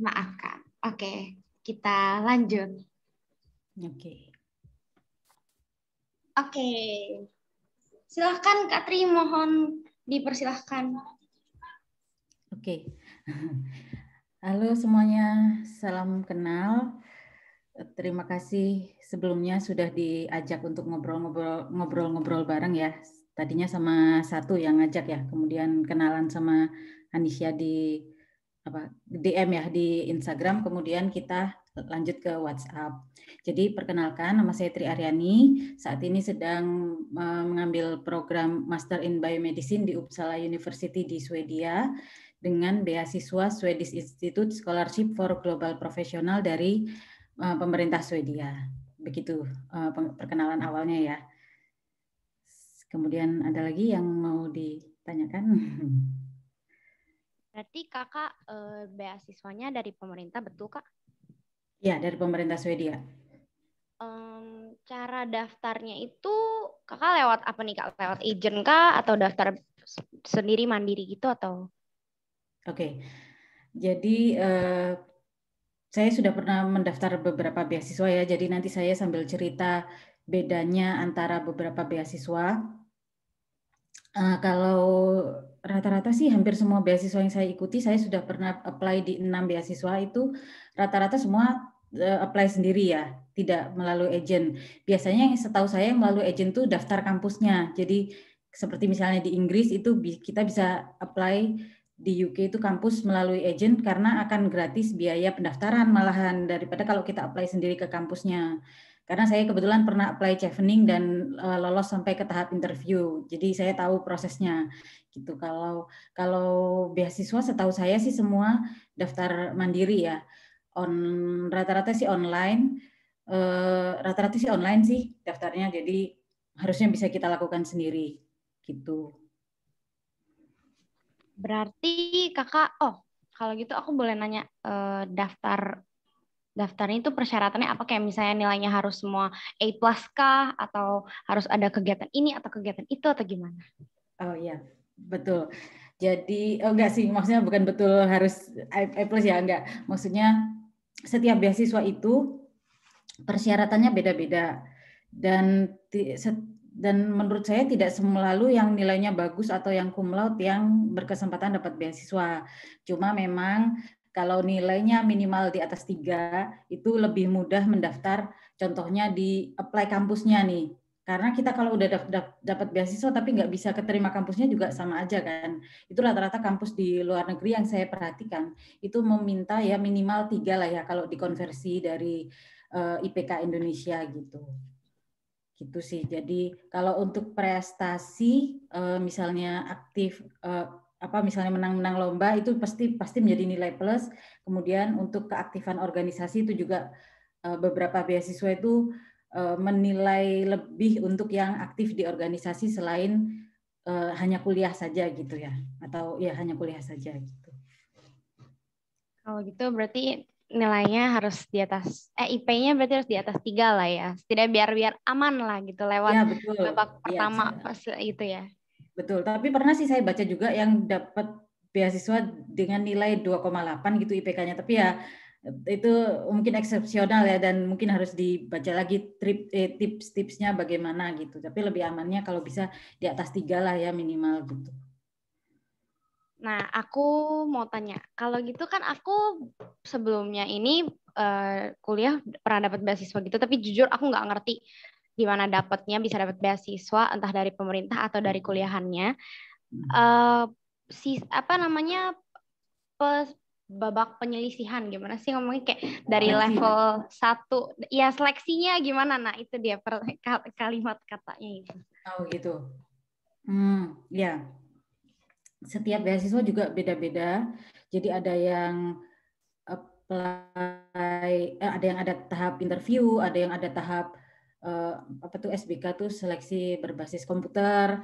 maafkan. Oke, kita lanjut. Oke. Oke. Okay. Silahkan Kak Tri, mohon dipersilahkan. Oke. Halo semuanya, salam kenal. Terima kasih sebelumnya sudah diajak untuk ngobrol-ngobrol ngobrol-ngobrol bareng ya. Tadinya sama satu yang ngajak ya, kemudian kenalan sama Anisya di apa DM ya di Instagram kemudian kita lanjut ke WhatsApp. Jadi perkenalkan nama saya Tri Aryani, saat ini sedang mengambil program Master in Biomedicine di Uppsala University di Swedia dengan beasiswa Swedish Institute Scholarship for Global Professional dari e, pemerintah Swedia. Begitu e, perkenalan awalnya ya. Kemudian ada lagi yang mau ditanyakan? Berarti kakak e, beasiswanya dari pemerintah betul kak? Iya dari pemerintah Swedia. Um, cara daftarnya itu kakak lewat apa nih kak? Lewat agent kak atau daftar sendiri mandiri gitu atau? Oke, okay. jadi uh, saya sudah pernah mendaftar beberapa beasiswa ya. Jadi nanti saya sambil cerita bedanya antara beberapa beasiswa. Uh, kalau rata-rata sih hampir semua beasiswa yang saya ikuti saya sudah pernah apply di enam beasiswa itu rata-rata semua eh, apply sendiri ya, tidak melalui agent. Biasanya yang setahu saya yang melalui agent tuh daftar kampusnya. Jadi seperti misalnya di Inggris itu kita bisa apply di UK itu kampus melalui agent karena akan gratis biaya pendaftaran malahan daripada kalau kita apply sendiri ke kampusnya. Karena saya kebetulan pernah apply chevening dan uh, lolos sampai ke tahap interview. Jadi saya tahu prosesnya gitu. Kalau kalau beasiswa setahu saya sih semua daftar mandiri ya. On rata-rata sih online rata eh, rata-rata sih online sih daftarnya. Jadi harusnya bisa kita lakukan sendiri gitu. Berarti kakak, oh kalau gitu aku boleh nanya uh, daftar daftarnya itu persyaratannya apa kayak misalnya nilainya harus semua A plus kah atau harus ada kegiatan ini atau kegiatan itu atau gimana? Oh iya betul. Jadi oh enggak sih maksudnya bukan betul harus A plus ya enggak. Maksudnya setiap beasiswa itu persyaratannya beda-beda dan dan menurut saya tidak selalu yang nilainya bagus atau yang cum laude yang berkesempatan dapat beasiswa. Cuma memang kalau nilainya minimal di atas tiga itu lebih mudah mendaftar contohnya di apply kampusnya nih karena kita kalau udah dap dapat beasiswa tapi nggak bisa keterima kampusnya juga sama aja kan itu rata-rata kampus di luar negeri yang saya perhatikan itu meminta ya minimal tiga lah ya kalau dikonversi dari uh, eh, IPK Indonesia gitu gitu sih jadi kalau untuk prestasi uh, misalnya aktif uh, apa misalnya menang-menang lomba itu pasti pasti menjadi nilai plus. Kemudian untuk keaktifan organisasi itu juga e, beberapa beasiswa itu e, menilai lebih untuk yang aktif di organisasi selain e, hanya kuliah saja gitu ya atau ya hanya kuliah saja gitu. Kalau gitu berarti nilainya harus di atas eh IP-nya berarti harus di atas tiga lah ya. Tidak biar biar aman lah gitu lewat ya, betul. babak iya, pertama ya, itu ya. Betul, tapi pernah sih saya baca juga yang dapat beasiswa dengan nilai 2,8 gitu IPK-nya, tapi ya itu mungkin eksepsional ya dan mungkin harus dibaca lagi trip eh, tips-tipsnya bagaimana gitu. Tapi lebih amannya kalau bisa di atas tiga lah ya minimal gitu. Nah, aku mau tanya, kalau gitu kan aku sebelumnya ini uh, kuliah pernah dapat beasiswa gitu, tapi jujur aku nggak ngerti gimana dapatnya bisa dapat beasiswa entah dari pemerintah atau dari hmm. kuliahannya uh, si apa namanya pe, babak penyelisihan gimana sih ngomongnya kayak dari level satu ya seleksinya gimana nah itu dia per, kalimat katanya itu oh gitu hmm ya setiap beasiswa juga beda-beda jadi ada yang apply eh, ada yang ada tahap interview ada yang ada tahap uh, apa tuh SBK tuh seleksi berbasis komputer.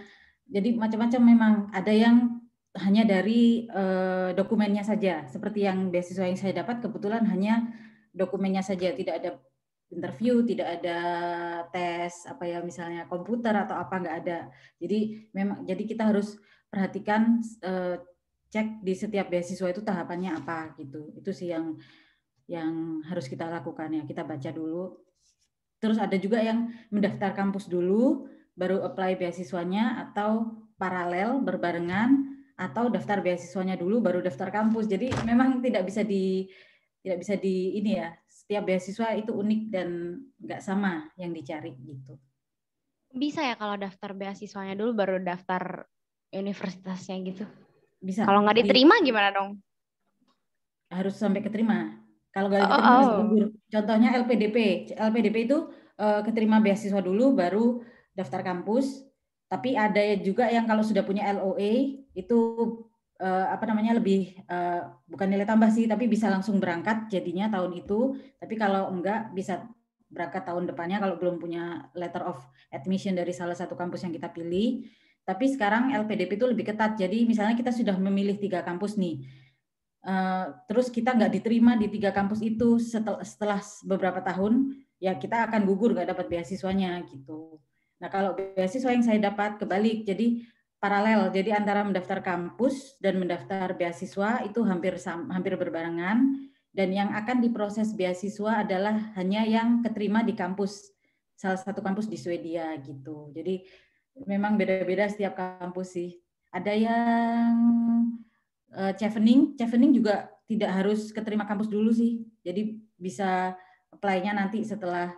Jadi macam-macam memang ada yang hanya dari uh, dokumennya saja. Seperti yang beasiswa yang saya dapat kebetulan hanya dokumennya saja, tidak ada interview, tidak ada tes apa ya misalnya komputer atau apa nggak ada. Jadi memang jadi kita harus perhatikan uh, cek di setiap beasiswa itu tahapannya apa gitu. Itu sih yang yang harus kita lakukan ya. Kita baca dulu Terus ada juga yang mendaftar kampus dulu, baru apply beasiswanya atau paralel berbarengan atau daftar beasiswanya dulu baru daftar kampus. Jadi memang tidak bisa di tidak bisa di ini ya. Setiap beasiswa itu unik dan nggak sama yang dicari gitu. Bisa ya kalau daftar beasiswanya dulu baru daftar universitasnya gitu. Bisa. Kalau nggak diterima gimana dong? Harus sampai keterima. Kalau oh, diterima, oh, oh. Contohnya LPDP. LPDP itu uh, keterima beasiswa dulu baru daftar kampus. Tapi ada juga yang kalau sudah punya LOA itu uh, apa namanya lebih uh, bukan nilai tambah sih, tapi bisa langsung berangkat jadinya tahun itu. Tapi kalau enggak bisa berangkat tahun depannya kalau belum punya letter of admission dari salah satu kampus yang kita pilih. Tapi sekarang LPDP itu lebih ketat. Jadi misalnya kita sudah memilih tiga kampus nih Eh, terus kita nggak diterima di tiga kampus itu setelah setelah beberapa tahun ya kita akan gugur nggak dapat beasiswanya gitu. Nah kalau beasiswa yang saya dapat kebalik jadi paralel jadi antara mendaftar kampus dan mendaftar beasiswa itu hampir hampir berbarengan dan yang akan diproses beasiswa adalah hanya yang keterima di kampus salah satu kampus di Swedia gitu. Jadi memang beda-beda setiap kampus sih. Ada yang uh, chevening, chevening juga tidak harus keterima kampus dulu sih. Jadi bisa apply-nya nanti setelah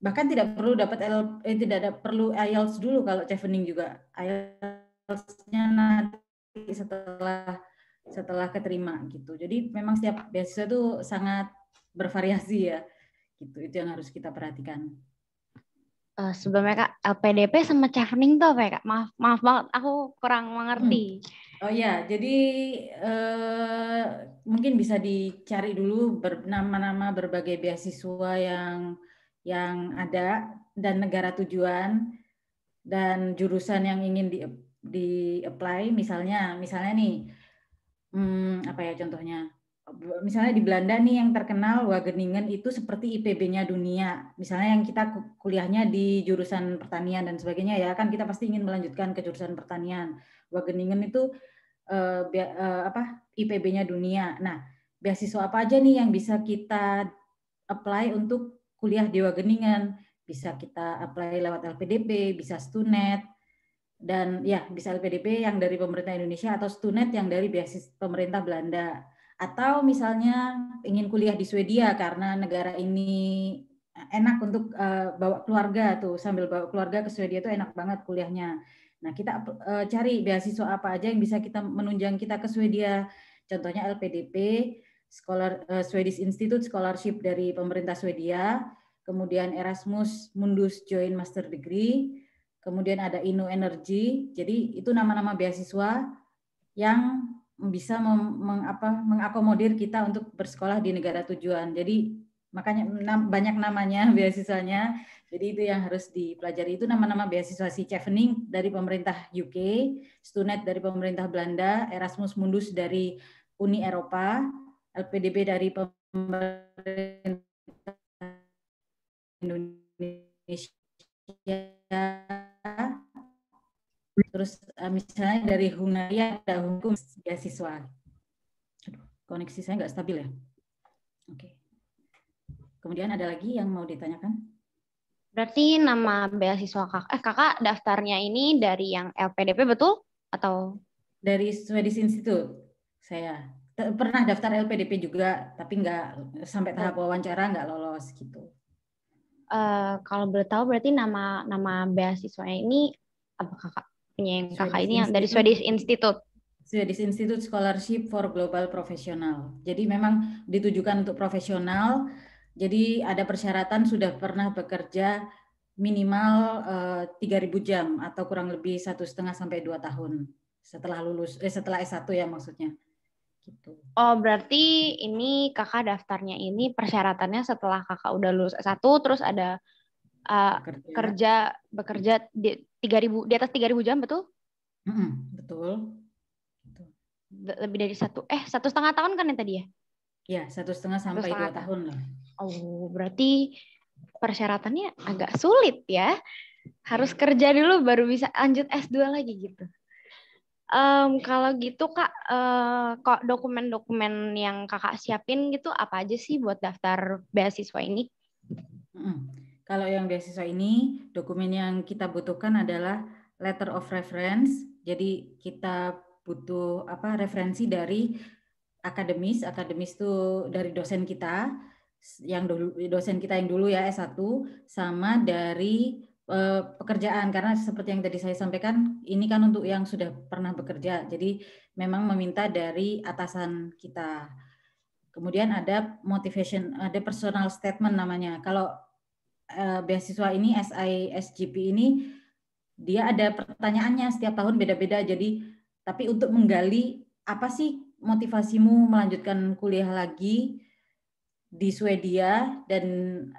bahkan tidak perlu dapat L, eh, tidak ada perlu IELTS dulu kalau chevening juga. IELTS-nya nanti setelah setelah keterima gitu. Jadi memang setiap beasiswa itu sangat bervariasi ya. Gitu. Itu yang harus kita perhatikan. Uh, sebelumnya kak LPDP sama chevening tuh apa ya kak? Maaf maaf banget aku kurang mengerti. Hmm Oh ya, jadi eh, mungkin bisa dicari dulu nama nama-nama berbagai beasiswa yang yang ada dan negara tujuan dan jurusan yang ingin di di apply misalnya misalnya nih hmm, apa ya contohnya misalnya di Belanda nih yang terkenal Wageningen itu seperti IPB-nya dunia misalnya yang kita kuliahnya di jurusan pertanian dan sebagainya ya kan kita pasti ingin melanjutkan ke jurusan pertanian Wageningen itu Eh, eh, apa IPB-nya dunia. Nah, beasiswa apa aja nih yang bisa kita apply untuk kuliah di Wageningen? Bisa kita apply lewat LPDP, bisa Stunet, dan ya bisa LPDP yang dari pemerintah Indonesia atau Stunet yang dari beasiswa pemerintah Belanda. Atau misalnya ingin kuliah di Swedia karena negara ini enak untuk eh, bawa keluarga tuh sambil bawa keluarga ke Swedia itu enak banget kuliahnya Nah, kita eh, cari beasiswa apa aja yang bisa kita menunjang kita ke Swedia. Contohnya LPDP, Scholar, eh, Swedish Institute Scholarship dari pemerintah Swedia, kemudian Erasmus Mundus Joint Master Degree, kemudian ada Inno Energy. Jadi itu nama-nama beasiswa yang bisa mem, meng, apa, mengakomodir kita untuk bersekolah di negara tujuan. Jadi makanya banyak namanya beasiswanya jadi itu yang harus dipelajari. Itu nama-nama beasiswa si Chevening dari pemerintah UK, Stunet dari pemerintah Belanda, Erasmus Mundus dari Uni Eropa, LPDB dari pemerintah Indonesia, terus eh, misalnya dari Hungaria ada hukum beasiswa. koneksi saya nggak stabil ya. Oke. Kemudian ada lagi yang mau ditanyakan? Berarti nama beasiswa kakak, eh kakak daftarnya ini dari yang LPDP betul atau? Dari Swedish Institute saya pernah daftar LPDP juga tapi nggak sampai tahap iya. wawancara nggak lolos gitu. Uh, kalau boleh tahu berarti nama nama beasiswanya ini apa kakak punya yang kakak Swedish ini yang dari Swedish Institute? Swedish Institute Scholarship for Global Professional. Jadi memang ditujukan untuk profesional jadi ada persyaratan sudah pernah bekerja minimal uh, eh, 3.000 jam atau kurang lebih satu setengah sampai dua tahun setelah lulus eh setelah S1 ya maksudnya. Gitu. Oh, berarti ini kakak daftarnya ini persyaratannya setelah kakak udah lulus S1 terus ada uh, bekerja. kerja bekerja di 3000 di atas 3000 jam betul? Mm -hmm, betul. betul. Gitu. Lebih dari satu eh satu setengah tahun kan yang tadi ya? Ya, satu setengah sampai satu setengah dua tahun. tahun lah. Oh, berarti persyaratannya agak sulit ya. Harus iya. kerja dulu baru bisa lanjut S2 lagi gitu. Um, kalau gitu kak, uh, kok dokumen-dokumen yang kakak siapin gitu apa aja sih buat daftar beasiswa ini? Hmm. Kalau yang beasiswa ini, dokumen yang kita butuhkan adalah letter of reference. Jadi kita butuh apa referensi dari akademis, akademis itu dari dosen kita yang dulu dosen kita yang dulu ya S1 sama dari uh, pekerjaan karena seperti yang tadi saya sampaikan ini kan untuk yang sudah pernah bekerja. Jadi memang meminta dari atasan kita. Kemudian ada motivation, ada personal statement namanya. Kalau uh, beasiswa ini SI SGP ini dia ada pertanyaannya setiap tahun beda-beda. Jadi tapi untuk menggali apa sih motivasimu melanjutkan kuliah lagi di Swedia dan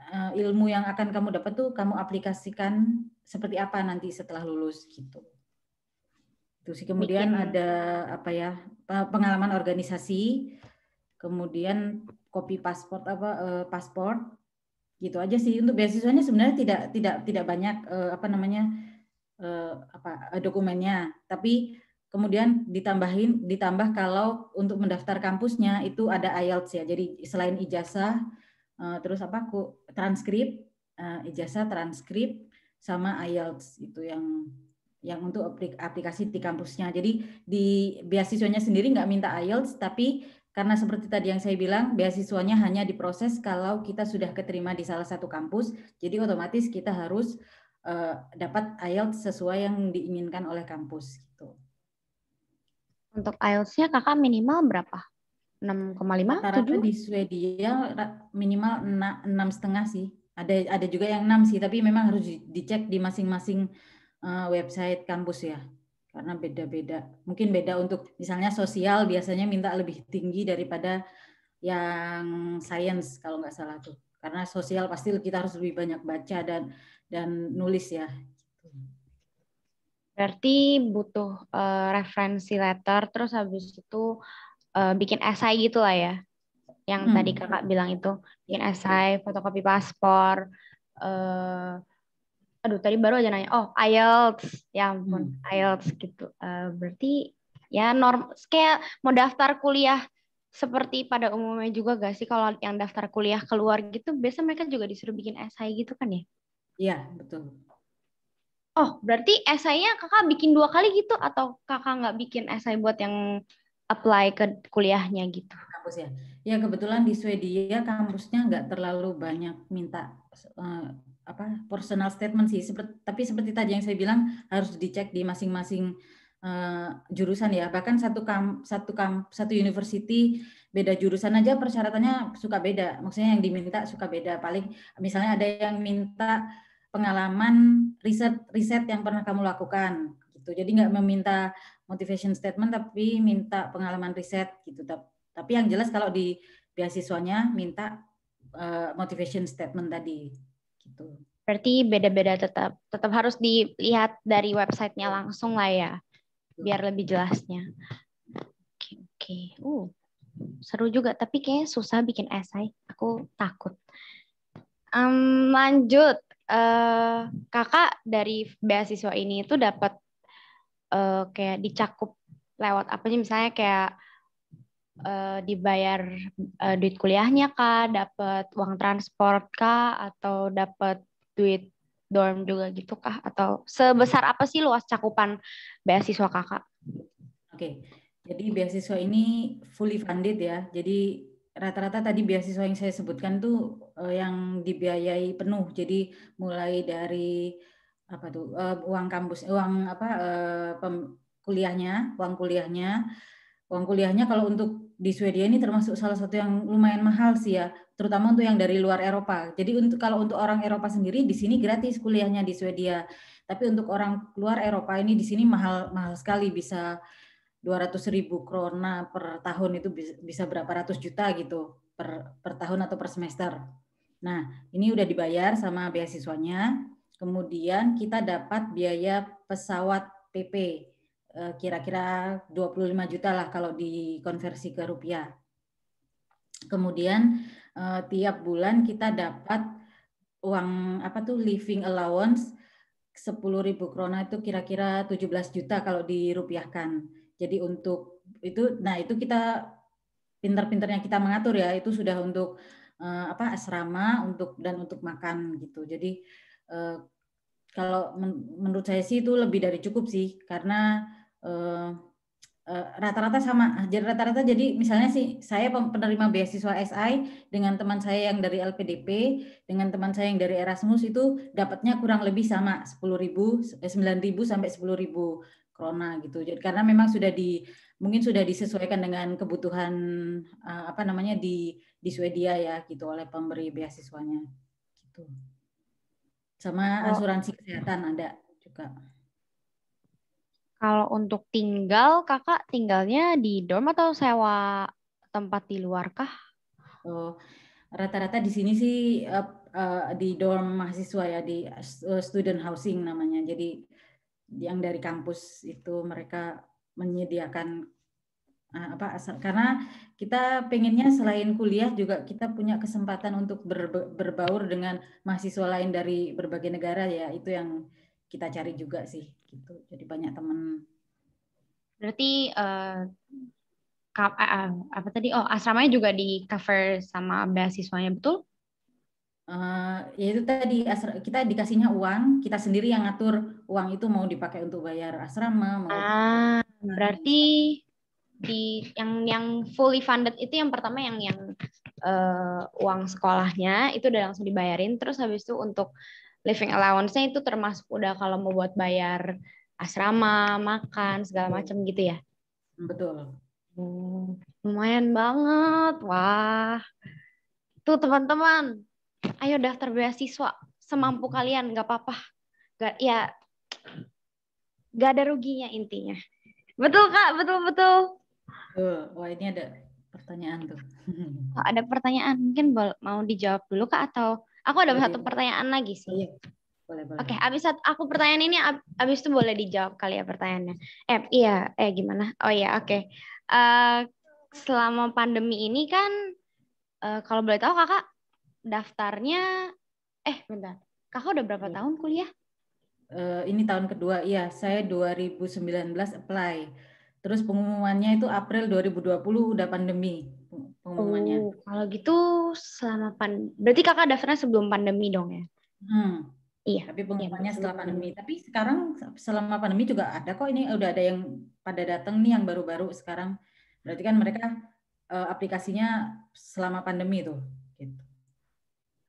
uh, ilmu yang akan kamu dapat tuh kamu aplikasikan seperti apa nanti setelah lulus gitu. Terus kemudian Bikin. ada apa ya pengalaman organisasi, kemudian kopi paspor apa uh, eh, paspor gitu aja sih untuk beasiswanya sebenarnya tidak tidak tidak banyak uh, apa namanya uh, apa dokumennya tapi Kemudian ditambahin ditambah kalau untuk mendaftar kampusnya itu ada IELTS ya. Jadi selain ijazah eh, terus apa ku transkrip eh, ijazah transkrip sama IELTS itu yang yang untuk aplikasi di kampusnya. Jadi di beasiswanya sendiri nggak minta IELTS, tapi karena seperti tadi yang saya bilang, beasiswanya hanya diproses kalau kita sudah keterima di salah satu kampus. Jadi otomatis kita harus uh, dapat IELTS sesuai yang diinginkan oleh kampus gitu. Untuk IELTS-nya kakak minimal berapa? 6,5? di Swedia minimal 6 setengah sih. Ada ada juga yang 6 sih, tapi memang harus dicek di masing-masing uh, website kampus ya. Karena beda-beda. Mungkin beda untuk misalnya sosial biasanya minta lebih tinggi daripada yang science kalau nggak salah tuh. Karena sosial pasti kita harus lebih banyak baca dan dan nulis ya. Berarti butuh uh, referensi letter, terus habis itu uh, bikin esai gitu lah ya. Yang hmm. tadi kakak bilang itu, bikin esai, fotokopi paspor. Uh, aduh, tadi baru aja nanya, oh IELTS, ya ampun, hmm. IELTS gitu. Uh, berarti ya norm, kayak mau daftar kuliah seperti pada umumnya juga gak sih kalau yang daftar kuliah keluar gitu, biasanya mereka juga disuruh bikin esai gitu kan ya? Iya, betul. Oh, berarti esainya kakak bikin dua kali gitu atau kakak nggak bikin esai buat yang apply ke kuliahnya gitu? Kampus ya. Ya kebetulan di Swedia kampusnya nggak terlalu banyak minta uh, apa personal statement sih. Seperti, tapi seperti tadi yang saya bilang harus dicek di masing-masing uh, jurusan ya. Bahkan satu kam satu kam satu university beda jurusan aja persyaratannya suka beda. Maksudnya yang diminta suka beda. Paling misalnya ada yang minta pengalaman riset riset yang pernah kamu lakukan gitu jadi nggak meminta motivation statement tapi minta pengalaman riset gitu tapi yang jelas kalau di beasiswanya minta uh, motivation statement tadi gitu berarti beda-beda tetap tetap harus dilihat dari websitenya langsung lah ya biar lebih jelasnya oke oke uh seru juga tapi kayaknya susah bikin esai aku takut um, lanjut uh, kakak dari beasiswa ini itu dapat uh, kayak dicakup lewat apa sih misalnya kayak uh, dibayar uh, duit kuliahnya kak, dapat uang transport kak, atau dapat duit dorm juga gitu kak, atau sebesar apa sih luas cakupan beasiswa kakak? Oke, okay. jadi beasiswa ini fully funded ya, jadi rata-rata tadi beasiswa yang saya sebutkan tuh uh, yang dibiayai penuh. Jadi mulai dari apa tuh uh, uang kampus, eh, uang apa uh, pem, kuliahnya, uang kuliahnya, uang kuliahnya kalau untuk di Swedia ini termasuk salah satu yang lumayan mahal sih ya, terutama untuk yang dari luar Eropa. Jadi untuk kalau untuk orang Eropa sendiri di sini gratis kuliahnya di Swedia. Tapi untuk orang luar Eropa ini di sini mahal mahal sekali bisa 200 ribu krona per tahun itu bisa berapa ratus juta gitu per, per tahun atau per semester. Nah, ini udah dibayar sama beasiswanya. Kemudian kita dapat biaya pesawat PP eh, kira-kira 25 juta lah kalau dikonversi ke rupiah. Kemudian eh, tiap bulan kita dapat uang apa tuh living allowance 10.000 krona itu kira-kira 17 juta kalau dirupiahkan. Jadi untuk itu, nah itu kita pinter-pinternya kita mengatur ya itu sudah untuk uh, apa asrama untuk dan untuk makan gitu. Jadi uh, kalau men menurut saya sih itu lebih dari cukup sih karena rata eh, rata-rata sama jadi rata-rata jadi misalnya sih saya penerima beasiswa SI dengan teman saya yang dari LPDP dengan teman saya yang dari Erasmus itu dapatnya kurang lebih sama 10.000 ribu, 9.000 sampai 10.000 corona gitu. Jadi karena memang sudah di mungkin sudah disesuaikan dengan kebutuhan uh, apa namanya di di Swedia ya gitu oleh pemberi beasiswanya gitu. Sama oh. asuransi kesehatan ada juga. Kalau untuk tinggal, kakak tinggalnya di dorm atau sewa tempat di luar kah? Oh, rata-rata di sini sih uh, uh, di dorm mahasiswa ya di student housing namanya. Jadi yang dari kampus itu mereka menyediakan eh, apa asal karena kita pengennya selain kuliah juga kita punya kesempatan untuk ber, berbaur dengan mahasiswa lain dari berbagai negara ya itu yang kita cari juga sih gitu jadi banyak teman berarti uh, apa tadi oh asramanya juga di cover sama beasiswanya betul Uh, eh, yaitu tadi kita dikasihnya uang, kita sendiri yang ngatur uang itu mau dipakai untuk bayar asrama. Mau ah, berarti di yang yang fully funded itu yang pertama yang yang uh, uang sekolahnya itu udah langsung dibayarin, terus habis itu untuk living allowance-nya itu termasuk udah kalau mau buat bayar asrama, makan segala macam gitu ya. Betul. Hmm, lumayan banget, wah. Tuh teman-teman, ayo daftar beasiswa semampu kalian nggak apa-apa gak, ya nggak ada ruginya intinya betul kak betul betul uh, wah ini ada pertanyaan tuh oh, ada pertanyaan mungkin mau dijawab dulu kak atau aku ada boleh. satu pertanyaan lagi sih oh, iya. boleh, boleh. Oke, okay, abis aku pertanyaan ini abis itu boleh dijawab kali ya pertanyaannya. Eh iya, eh gimana? Oh iya, oke. Okay. Uh, eh, selama pandemi ini kan uh, kalau boleh tahu kakak daftarnya eh bentar. Kakak udah berapa ya. tahun kuliah? Uh, ini tahun kedua. Iya, saya 2019 apply. Terus pengumumannya itu April 2020 udah pandemi pengumumannya. Oh, kalau gitu selama pan berarti kakak daftarnya sebelum pandemi dong ya? Hmm. Iya. Tapi iya, pengumumannya iya, setelah pandemi. Tapi sekarang selama pandemi juga ada kok ini udah ada yang pada datang nih yang baru-baru sekarang. Berarti kan mereka uh, aplikasinya selama pandemi tuh.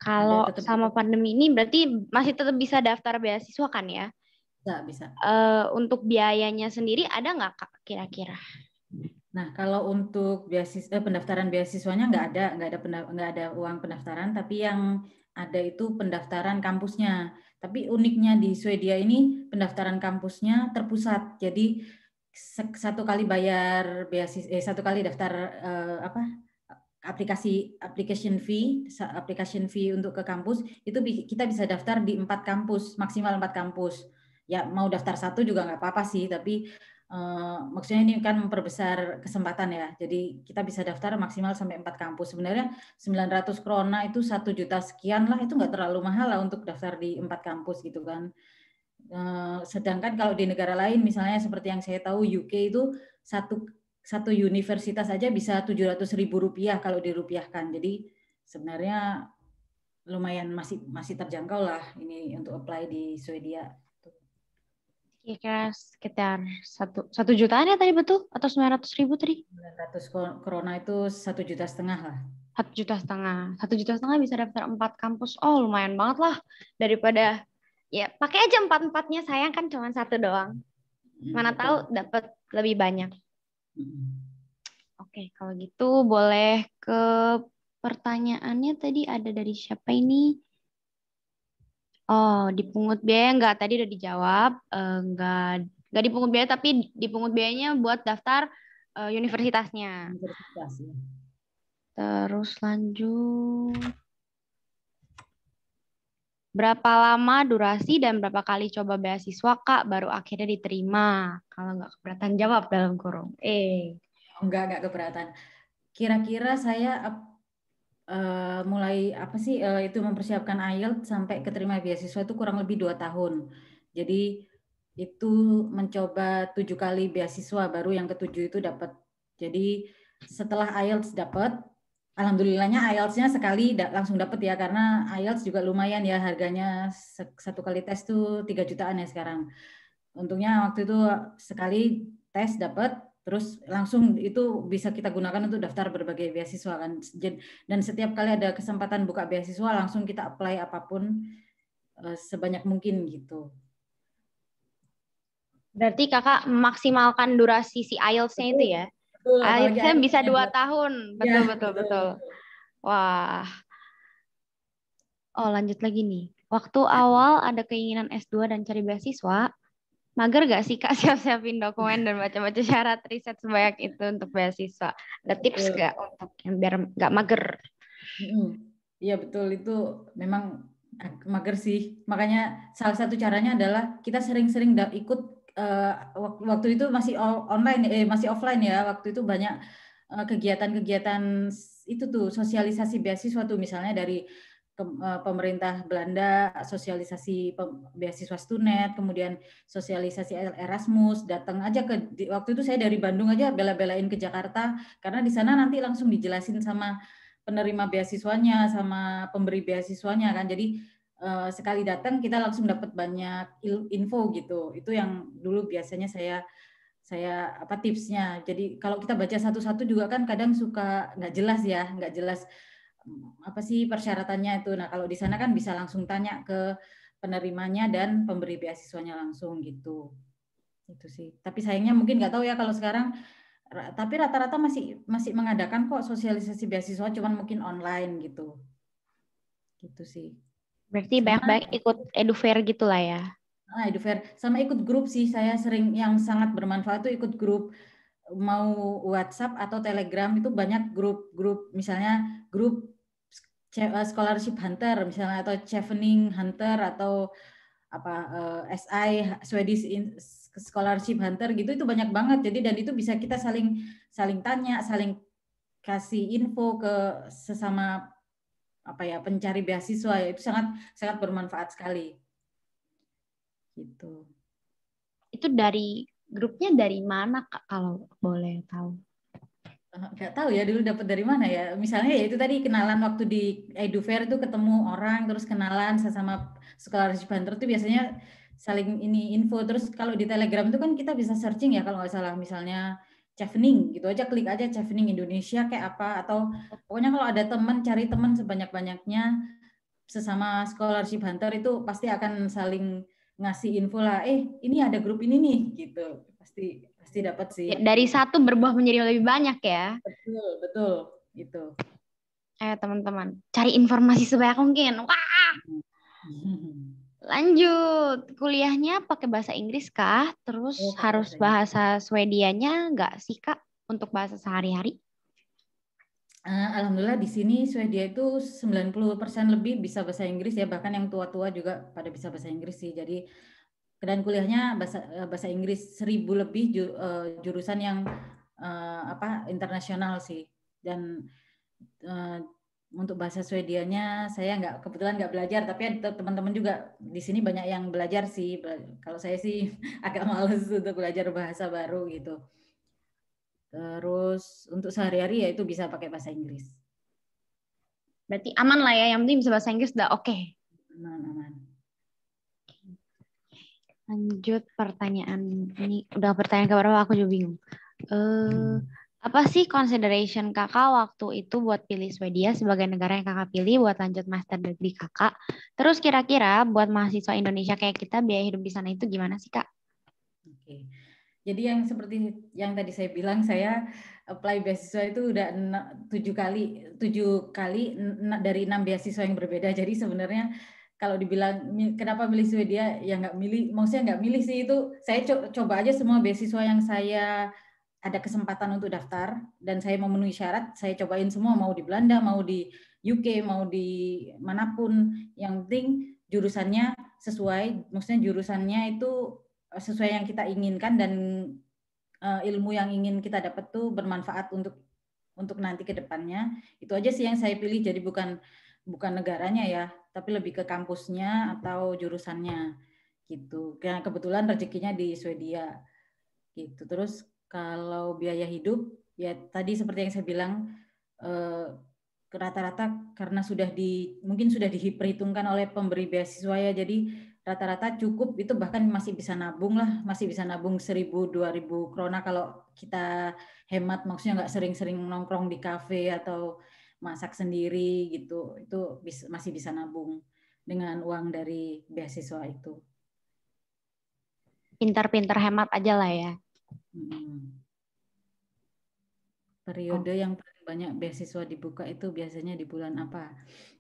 Iya, kalau ya, tetap sama pandemi ini berarti masih tetap bisa daftar beasiswa kan ya? Bisa, bisa. Uh, untuk biayanya sendiri ada nggak kak kira-kira? Nah kalau untuk beasiswa eh, pendaftaran beasiswanya nggak ada nggak ada nggak ada uang pendaftaran tapi yang ada itu pendaftaran kampusnya. Tapi uniknya di Swedia ini pendaftaran kampusnya terpusat. Jadi satu kali bayar beasiswa eh, satu kali daftar eh, apa aplikasi application fee application fee untuk ke kampus itu kita bisa daftar di empat kampus maksimal empat kampus ya mau daftar satu juga nggak apa-apa sih tapi eh, maksudnya ini kan memperbesar kesempatan ya jadi kita bisa daftar maksimal sampai empat kampus sebenarnya 900 krona itu satu juta sekian lah itu nggak terlalu mahal lah untuk daftar di empat kampus gitu kan eh, sedangkan kalau di negara lain misalnya seperti yang saya tahu UK itu satu satu universitas aja bisa tujuh ratus ribu rupiah kalau dirupiahkan. Jadi sebenarnya lumayan masih masih terjangkau lah ini untuk apply di Swedia. Iya kira sekitar satu satu jutaan ya tadi betul atau sembilan ratus ribu tadi? Sembilan ratus corona itu satu juta setengah lah. Satu juta setengah, satu juta setengah bisa daftar empat kampus. Oh lumayan banget lah daripada ya pakai aja empat empatnya sayang kan cuma satu doang. Hmm, Mana tahu dapat lebih banyak. Oke, kalau gitu boleh ke pertanyaannya tadi ada dari siapa ini? Oh, dipungut biaya enggak tadi udah dijawab, enggak eh, enggak dipungut biaya tapi dipungut biayanya buat daftar uh, universitasnya. Universitas, ya. Terus lanjut Berapa lama durasi dan berapa kali coba beasiswa Kak baru akhirnya diterima? Kalau nggak keberatan jawab dalam kurung. Eh, oh, nggak nggak keberatan. Kira-kira saya uh, mulai apa sih uh, itu mempersiapkan IELTS sampai keterima beasiswa itu kurang lebih dua tahun. Jadi itu mencoba tujuh kali beasiswa baru yang ketujuh itu dapat. Jadi setelah IELTS dapat alhamdulillahnya IELTS-nya sekali da langsung dapat ya karena IELTS juga lumayan ya harganya satu kali tes tuh 3 jutaan ya sekarang. Untungnya waktu itu sekali tes dapat terus langsung itu bisa kita gunakan untuk daftar berbagai beasiswa kan dan setiap kali ada kesempatan buka beasiswa langsung kita apply apapun eh, sebanyak mungkin gitu. Berarti kakak maksimalkan durasi si IELTS-nya itu ya? Betul, bisa dua tahun. Iya, betul, ya, betul, betul, betul. Wah. Oh, lanjut lagi nih. Waktu awal ada keinginan S2 dan cari beasiswa, mager gak sih Kak siap-siapin dokumen dan baca-baca syarat riset sebanyak itu untuk beasiswa? Ada tips gak untuk yang biar gak mager? Iya betul, itu memang mager sih. Makanya salah satu caranya adalah kita sering-sering ikut Eh, waktu itu masih online eh masih offline ya waktu itu banyak eh, kegiatan-kegiatan uh, itu tuh sosialisasi beasiswa tuh misalnya dari ke, uh, eh, pemerintah Belanda sosialisasi beasiswa Stunet kemudian sosialisasi Erasmus datang aja ke di, waktu itu saya dari Bandung aja bela-belain ke Jakarta karena di sana nanti langsung dijelasin sama penerima beasiswanya sama pemberi beasiswanya kan jadi Eh, sekali datang kita langsung dapat banyak info gitu. Itu yang dulu biasanya saya saya apa tipsnya. Jadi kalau kita baca satu-satu juga kan kadang suka nggak jelas ya, nggak jelas mm, apa sih persyaratannya itu. Nah kalau di sana kan bisa langsung tanya ke penerimanya dan pemberi beasiswanya langsung gitu. Itu sih. Tapi sayangnya mungkin nggak tahu ya kalau sekarang tapi rata-rata masih masih mengadakan kok sosialisasi beasiswa cuman mungkin online gitu gitu sih Berarti banyak-banyak ikut edufair gitu lah ya. Ah, edufair sama ikut grup sih saya sering yang sangat bermanfaat itu ikut grup mau WhatsApp atau Telegram itu banyak grup-grup misalnya grup eh, scholarship hunter misalnya atau chevening hunter atau apa uh, eh, SI Swedish in scholarship hunter gitu itu banyak banget jadi dan itu bisa kita saling saling tanya saling kasih info ke sesama apa ya pencari beasiswa ya itu sangat sangat bermanfaat sekali gitu itu dari grupnya dari mana kak kalau boleh tahu nggak tahu ya dulu dapat dari mana ya misalnya ya itu tadi kenalan waktu di Edu Fair itu ketemu orang terus kenalan sesama sekolah Banter itu biasanya saling ini info terus kalau di Telegram itu kan kita bisa searching ya kalau nggak salah misalnya chevening gitu aja klik aja chevening Indonesia kayak apa atau pokoknya kalau ada teman cari teman sebanyak-banyaknya sesama scholarship hunter itu pasti akan saling ngasih info lah eh ini ada grup ini nih gitu pasti pasti dapat sih ya, dari satu berbuah menjadi lebih banyak ya betul betul gitu eh teman-teman cari informasi sebanyak mungkin wah Lanjut, kuliahnya pakai bahasa Inggris kah? Terus oh, harus bahasa Swedianya nggak sih kak untuk bahasa sehari-hari? Uh, Alhamdulillah di sini Swedia itu 90% lebih bisa bahasa Inggris ya bahkan yang tua-tua juga pada bisa bahasa Inggris sih. Jadi dan kuliahnya bahasa eh, bahasa Inggris seribu lebih ju, uh, jurusan yang uh, apa internasional sih. Dan untuk bahasa Swedianya saya nggak kebetulan nggak belajar tapi teman-teman juga di sini banyak yang belajar sih kalau saya sih agak males untuk belajar bahasa baru gitu terus untuk sehari-hari ya itu bisa pakai bahasa Inggris berarti aman lah ya yang penting bisa bahasa Inggris udah oke okay. aman aman lanjut pertanyaan ini udah pertanyaan ke berapa aku juga bingung uh, apa sih consideration kakak waktu itu buat pilih Swedia sebagai negara yang kakak pilih buat lanjut master degree kakak? Terus kira-kira buat mahasiswa Indonesia kayak kita biaya hidup di sana itu gimana sih kak? Oke, jadi yang seperti yang tadi saya bilang saya apply beasiswa itu udah tujuh kali tujuh kali dari enam beasiswa yang berbeda. Jadi sebenarnya kalau dibilang kenapa milih Swedia ya nggak milih, maksudnya nggak milih sih itu saya coba aja semua beasiswa yang saya ada kesempatan untuk daftar dan saya memenuhi syarat, saya cobain semua mau di Belanda, mau di UK, mau di manapun. Yang penting jurusannya sesuai, maksudnya jurusannya itu eh, sesuai yang kita inginkan dan uh, ilmu yang ingin kita dapat tuh bermanfaat untuk untuk nanti ke depannya. Itu aja sih yang saya pilih jadi bukan bukan negaranya ya, tapi lebih ke kampusnya atau jurusannya gitu. Karena kebetulan rezekinya di Swedia gitu. Terus kalau biaya hidup, ya tadi seperti yang saya bilang, eh, rata-rata karena sudah di mungkin sudah diperhitungkan oleh pemberi beasiswa ya, jadi rata-rata cukup itu bahkan masih bisa nabung lah, masih bisa nabung seribu dua ribu krona kalau kita hemat maksudnya nggak sering-sering nongkrong di kafe atau masak sendiri gitu. Itu bisa, masih bisa nabung dengan uang dari beasiswa itu. Pintar-pintar hemat aja lah ya. Hmm. Periode oh. yang paling banyak beasiswa dibuka itu biasanya di bulan apa?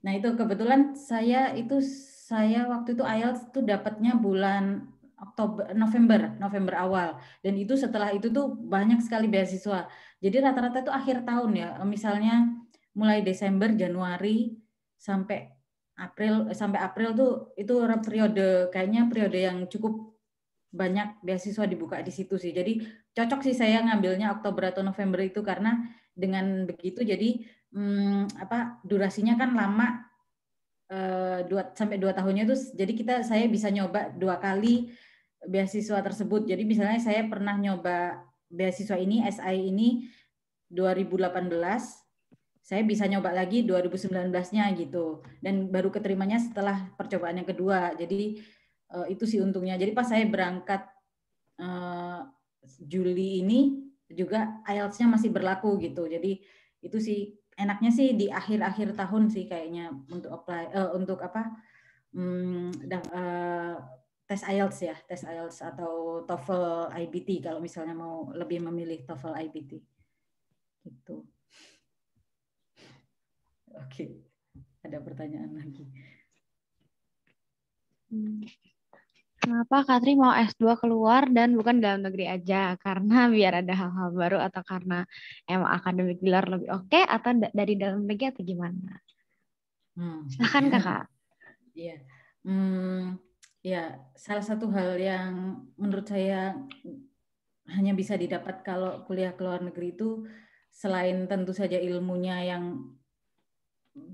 Nah itu kebetulan saya itu saya waktu itu IELTS itu dapatnya bulan Oktober November November awal dan itu setelah itu tuh banyak sekali beasiswa. Jadi rata-rata itu akhir tahun ya. Misalnya mulai Desember Januari sampai April sampai April tuh itu periode kayaknya periode yang cukup banyak beasiswa dibuka di situ sih. Jadi cocok sih saya ngambilnya Oktober atau November itu karena dengan begitu jadi hmm, apa durasinya kan lama eh, dua sampai dua tahunnya itu jadi kita saya bisa nyoba dua kali beasiswa tersebut. Jadi misalnya saya pernah nyoba beasiswa ini SI ini 2018 saya bisa nyoba lagi 2019-nya gitu dan baru keterimanya setelah percobaan yang kedua. Jadi uh, itu sih untungnya jadi pas saya berangkat uh, Juli ini juga IELTS-nya masih berlaku gitu jadi itu sih enaknya sih di akhir-akhir tahun sih kayaknya untuk apply uh, untuk apa um, uh, tes IELTS ya tes IELTS atau TOEFL IBT kalau misalnya mau lebih memilih TOEFL IBT itu oke okay. ada pertanyaan lagi hmm. Kenapa Katri mau S2 keluar dan bukan dalam negeri aja? Karena biar ada hal-hal baru atau karena emang akademik di luar lebih oke okay, atau dari dalam negeri atau gimana? Hmm. Silahkan kakak. Iya. Hmm, ya, salah satu hal yang menurut saya hanya bisa didapat kalau kuliah ke luar negeri itu selain tentu saja ilmunya yang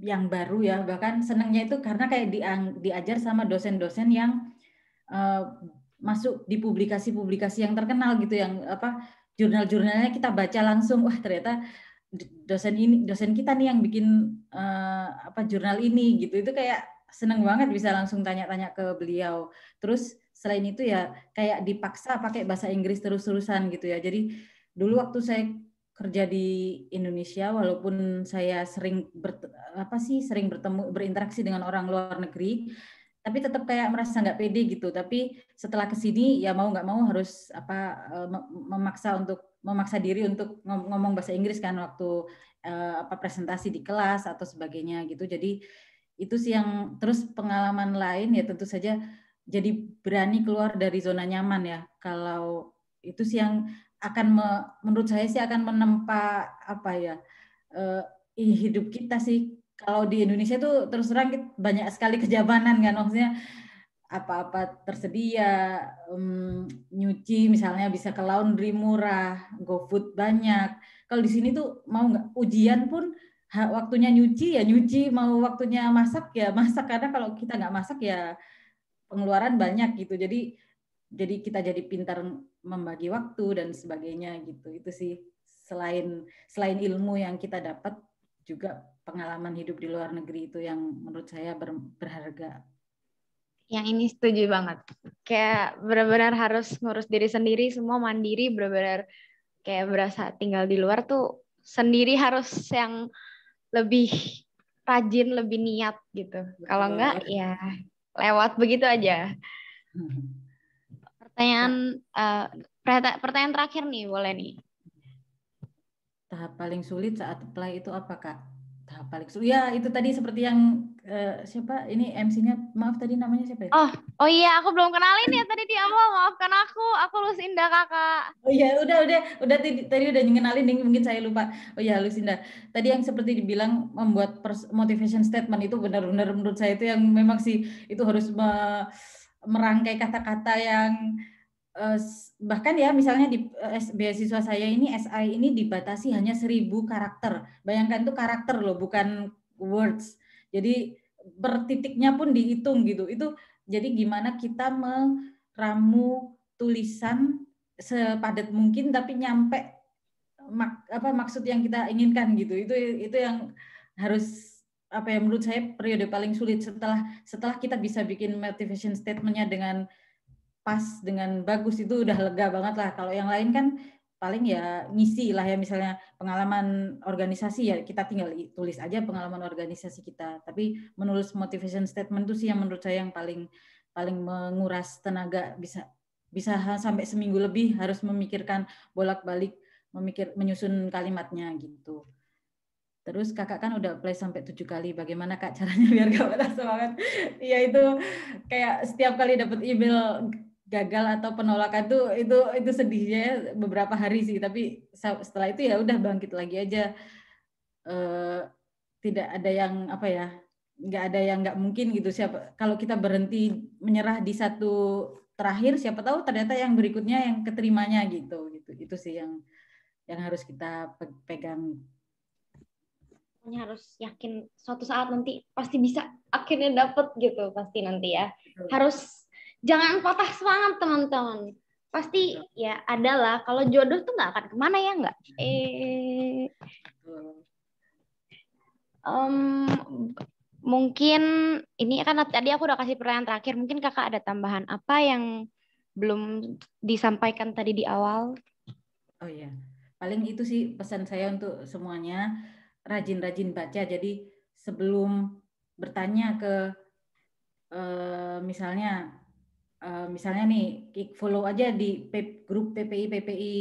yang baru ya bahkan senangnya itu karena kayak diajar sama dosen-dosen yang Eh, masuk di publikasi-publikasi yang terkenal gitu yang apa jurnal-jurnalnya kita baca langsung wah ternyata dosen ini dosen kita nih yang bikin uh, apa jurnal ini gitu itu kayak seneng banget bisa langsung tanya-tanya ke beliau terus selain itu ya kayak dipaksa pakai bahasa Inggris terus-terusan gitu ya jadi dulu waktu saya kerja di Indonesia walaupun saya sering ber, apa sih sering bertemu berinteraksi dengan orang luar negeri tapi tetap kayak merasa nggak pede gitu tapi setelah kesini ya mau nggak mau harus apa eh, memaksa untuk memaksa diri untuk ngomong bahasa Inggris kan waktu eh, apa presentasi di kelas atau sebagainya gitu jadi itu sih yang terus pengalaman lain ya tentu saja jadi berani keluar dari zona nyaman ya kalau itu sih yang akan me, menurut saya sih akan menempa apa ya eh, hidup kita sih kalau di Indonesia tuh terus terang banyak sekali kejabanan kan maksudnya apa-apa tersedia um, nyuci misalnya bisa ke laundry murah GoFood banyak kalau di sini tuh mau nggak ujian pun waktunya nyuci ya nyuci mau waktunya masak ya masak karena kalau kita nggak masak ya pengeluaran banyak gitu jadi jadi kita jadi pintar membagi waktu dan sebagainya gitu itu sih selain selain ilmu yang kita dapat juga pengalaman hidup di luar negeri itu yang menurut saya ber, berharga. Yang ini setuju banget. Kayak benar-benar harus ngurus diri sendiri, semua mandiri, benar-benar kayak berasa tinggal di luar tuh sendiri harus yang lebih rajin, lebih niat gitu. Kalau enggak ya lewat begitu aja. Pertanyaan uh, pertanyaan terakhir nih, boleh nih. Tahap paling sulit saat apply itu apa, Kak? paling Lex? Ya, itu tadi seperti yang uh, siapa? Ini MC-nya maaf tadi namanya siapa ya? Oh, oh iya aku belum kenalin ya tadi di awal. Maafkan aku. Aku Lusinda Kakak. Oh iya, udah udah udah tadi, tadi udah ngenalin mungkin saya lupa. Oh iya, Lusinda. Tadi yang seperti dibilang membuat motivation statement itu benar-benar menurut saya itu yang memang sih itu harus me merangkai kata-kata yang Eh, bahkan ya misalnya di eh, beasiswa saya ini SI ini dibatasi hanya seribu karakter. Bayangkan itu karakter loh, bukan words. Jadi per titiknya pun dihitung gitu. Itu jadi gimana kita meramu tulisan sepadat mungkin tapi nyampe mak, apa maksud yang kita inginkan gitu. Itu itu yang harus apa ya menurut saya periode paling sulit setelah setelah kita bisa bikin motivation statementnya dengan pas dengan bagus itu udah lega banget lah. Kalau yang lain kan paling ya ngisi lah ya misalnya pengalaman organisasi ya kita tinggal tulis aja pengalaman organisasi kita tapi menulis motivation statement itu sih yang menurut saya yang paling paling menguras tenaga bisa bisa sampai seminggu lebih harus memikirkan bolak-balik memikir menyusun kalimatnya gitu terus kakak kan udah play sampai tujuh kali bagaimana kak caranya biar gak patah semangat ya itu kayak setiap kali dapat email gagal atau penolakan tuh itu itu sedihnya beberapa hari sih tapi setelah itu ya udah bangkit lagi aja e, tidak ada yang apa ya nggak ada yang nggak mungkin gitu siapa kalau kita berhenti menyerah di satu terakhir siapa tahu ternyata yang berikutnya yang keterimanya gitu gitu itu sih yang yang harus kita pegang pokoknya harus yakin suatu saat nanti pasti bisa akhirnya dapet gitu pasti nanti ya harus jangan patah semangat teman-teman pasti ya adalah kalau jodoh tuh nggak akan kemana ya nggak eh um, mungkin ini kan tadi aku udah kasih pertanyaan terakhir mungkin kakak ada tambahan apa yang belum disampaikan tadi di awal oh ya paling itu sih pesan saya untuk semuanya rajin-rajin baca jadi sebelum bertanya ke eh, misalnya Eh, misalnya nih follow aja di grup PPI PPI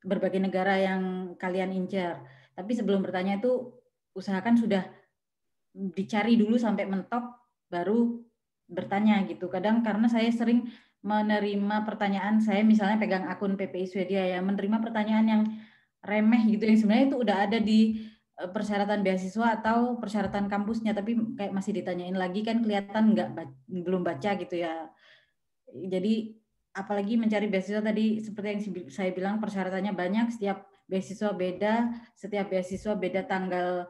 berbagai negara yang kalian incer. Tapi sebelum bertanya itu usahakan sudah dicari dulu sampai mentok baru bertanya gitu. Kadang karena saya sering menerima pertanyaan saya misalnya pegang akun PPI Swedia ya menerima pertanyaan yang remeh gitu yang sebenarnya itu udah ada di e, persyaratan beasiswa atau persyaratan kampusnya tapi kayak masih ditanyain lagi kan kelihatan nggak belum baca gitu ya jadi apalagi mencari beasiswa tadi seperti yang saya bilang persyaratannya banyak, setiap beasiswa beda, setiap beasiswa beda tanggal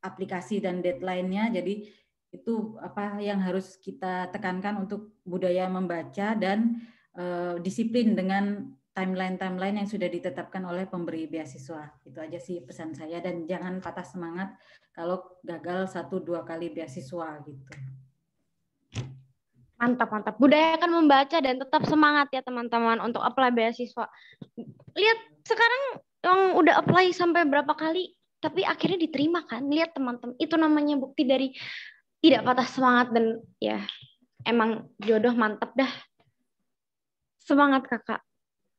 aplikasi dan deadline-nya. Jadi itu apa yang harus kita tekankan untuk budaya membaca dan uh, disiplin dengan timeline-timeline yang sudah ditetapkan oleh pemberi beasiswa. Itu aja sih pesan saya dan jangan patah semangat kalau gagal satu dua kali beasiswa gitu. Mantap, mantap. Budayakan membaca dan tetap semangat ya teman-teman untuk apply beasiswa. Lihat sekarang yang udah apply sampai berapa kali, tapi akhirnya diterima kan. Lihat teman-teman, itu namanya bukti dari tidak patah semangat dan ya emang jodoh mantap dah. Semangat kakak.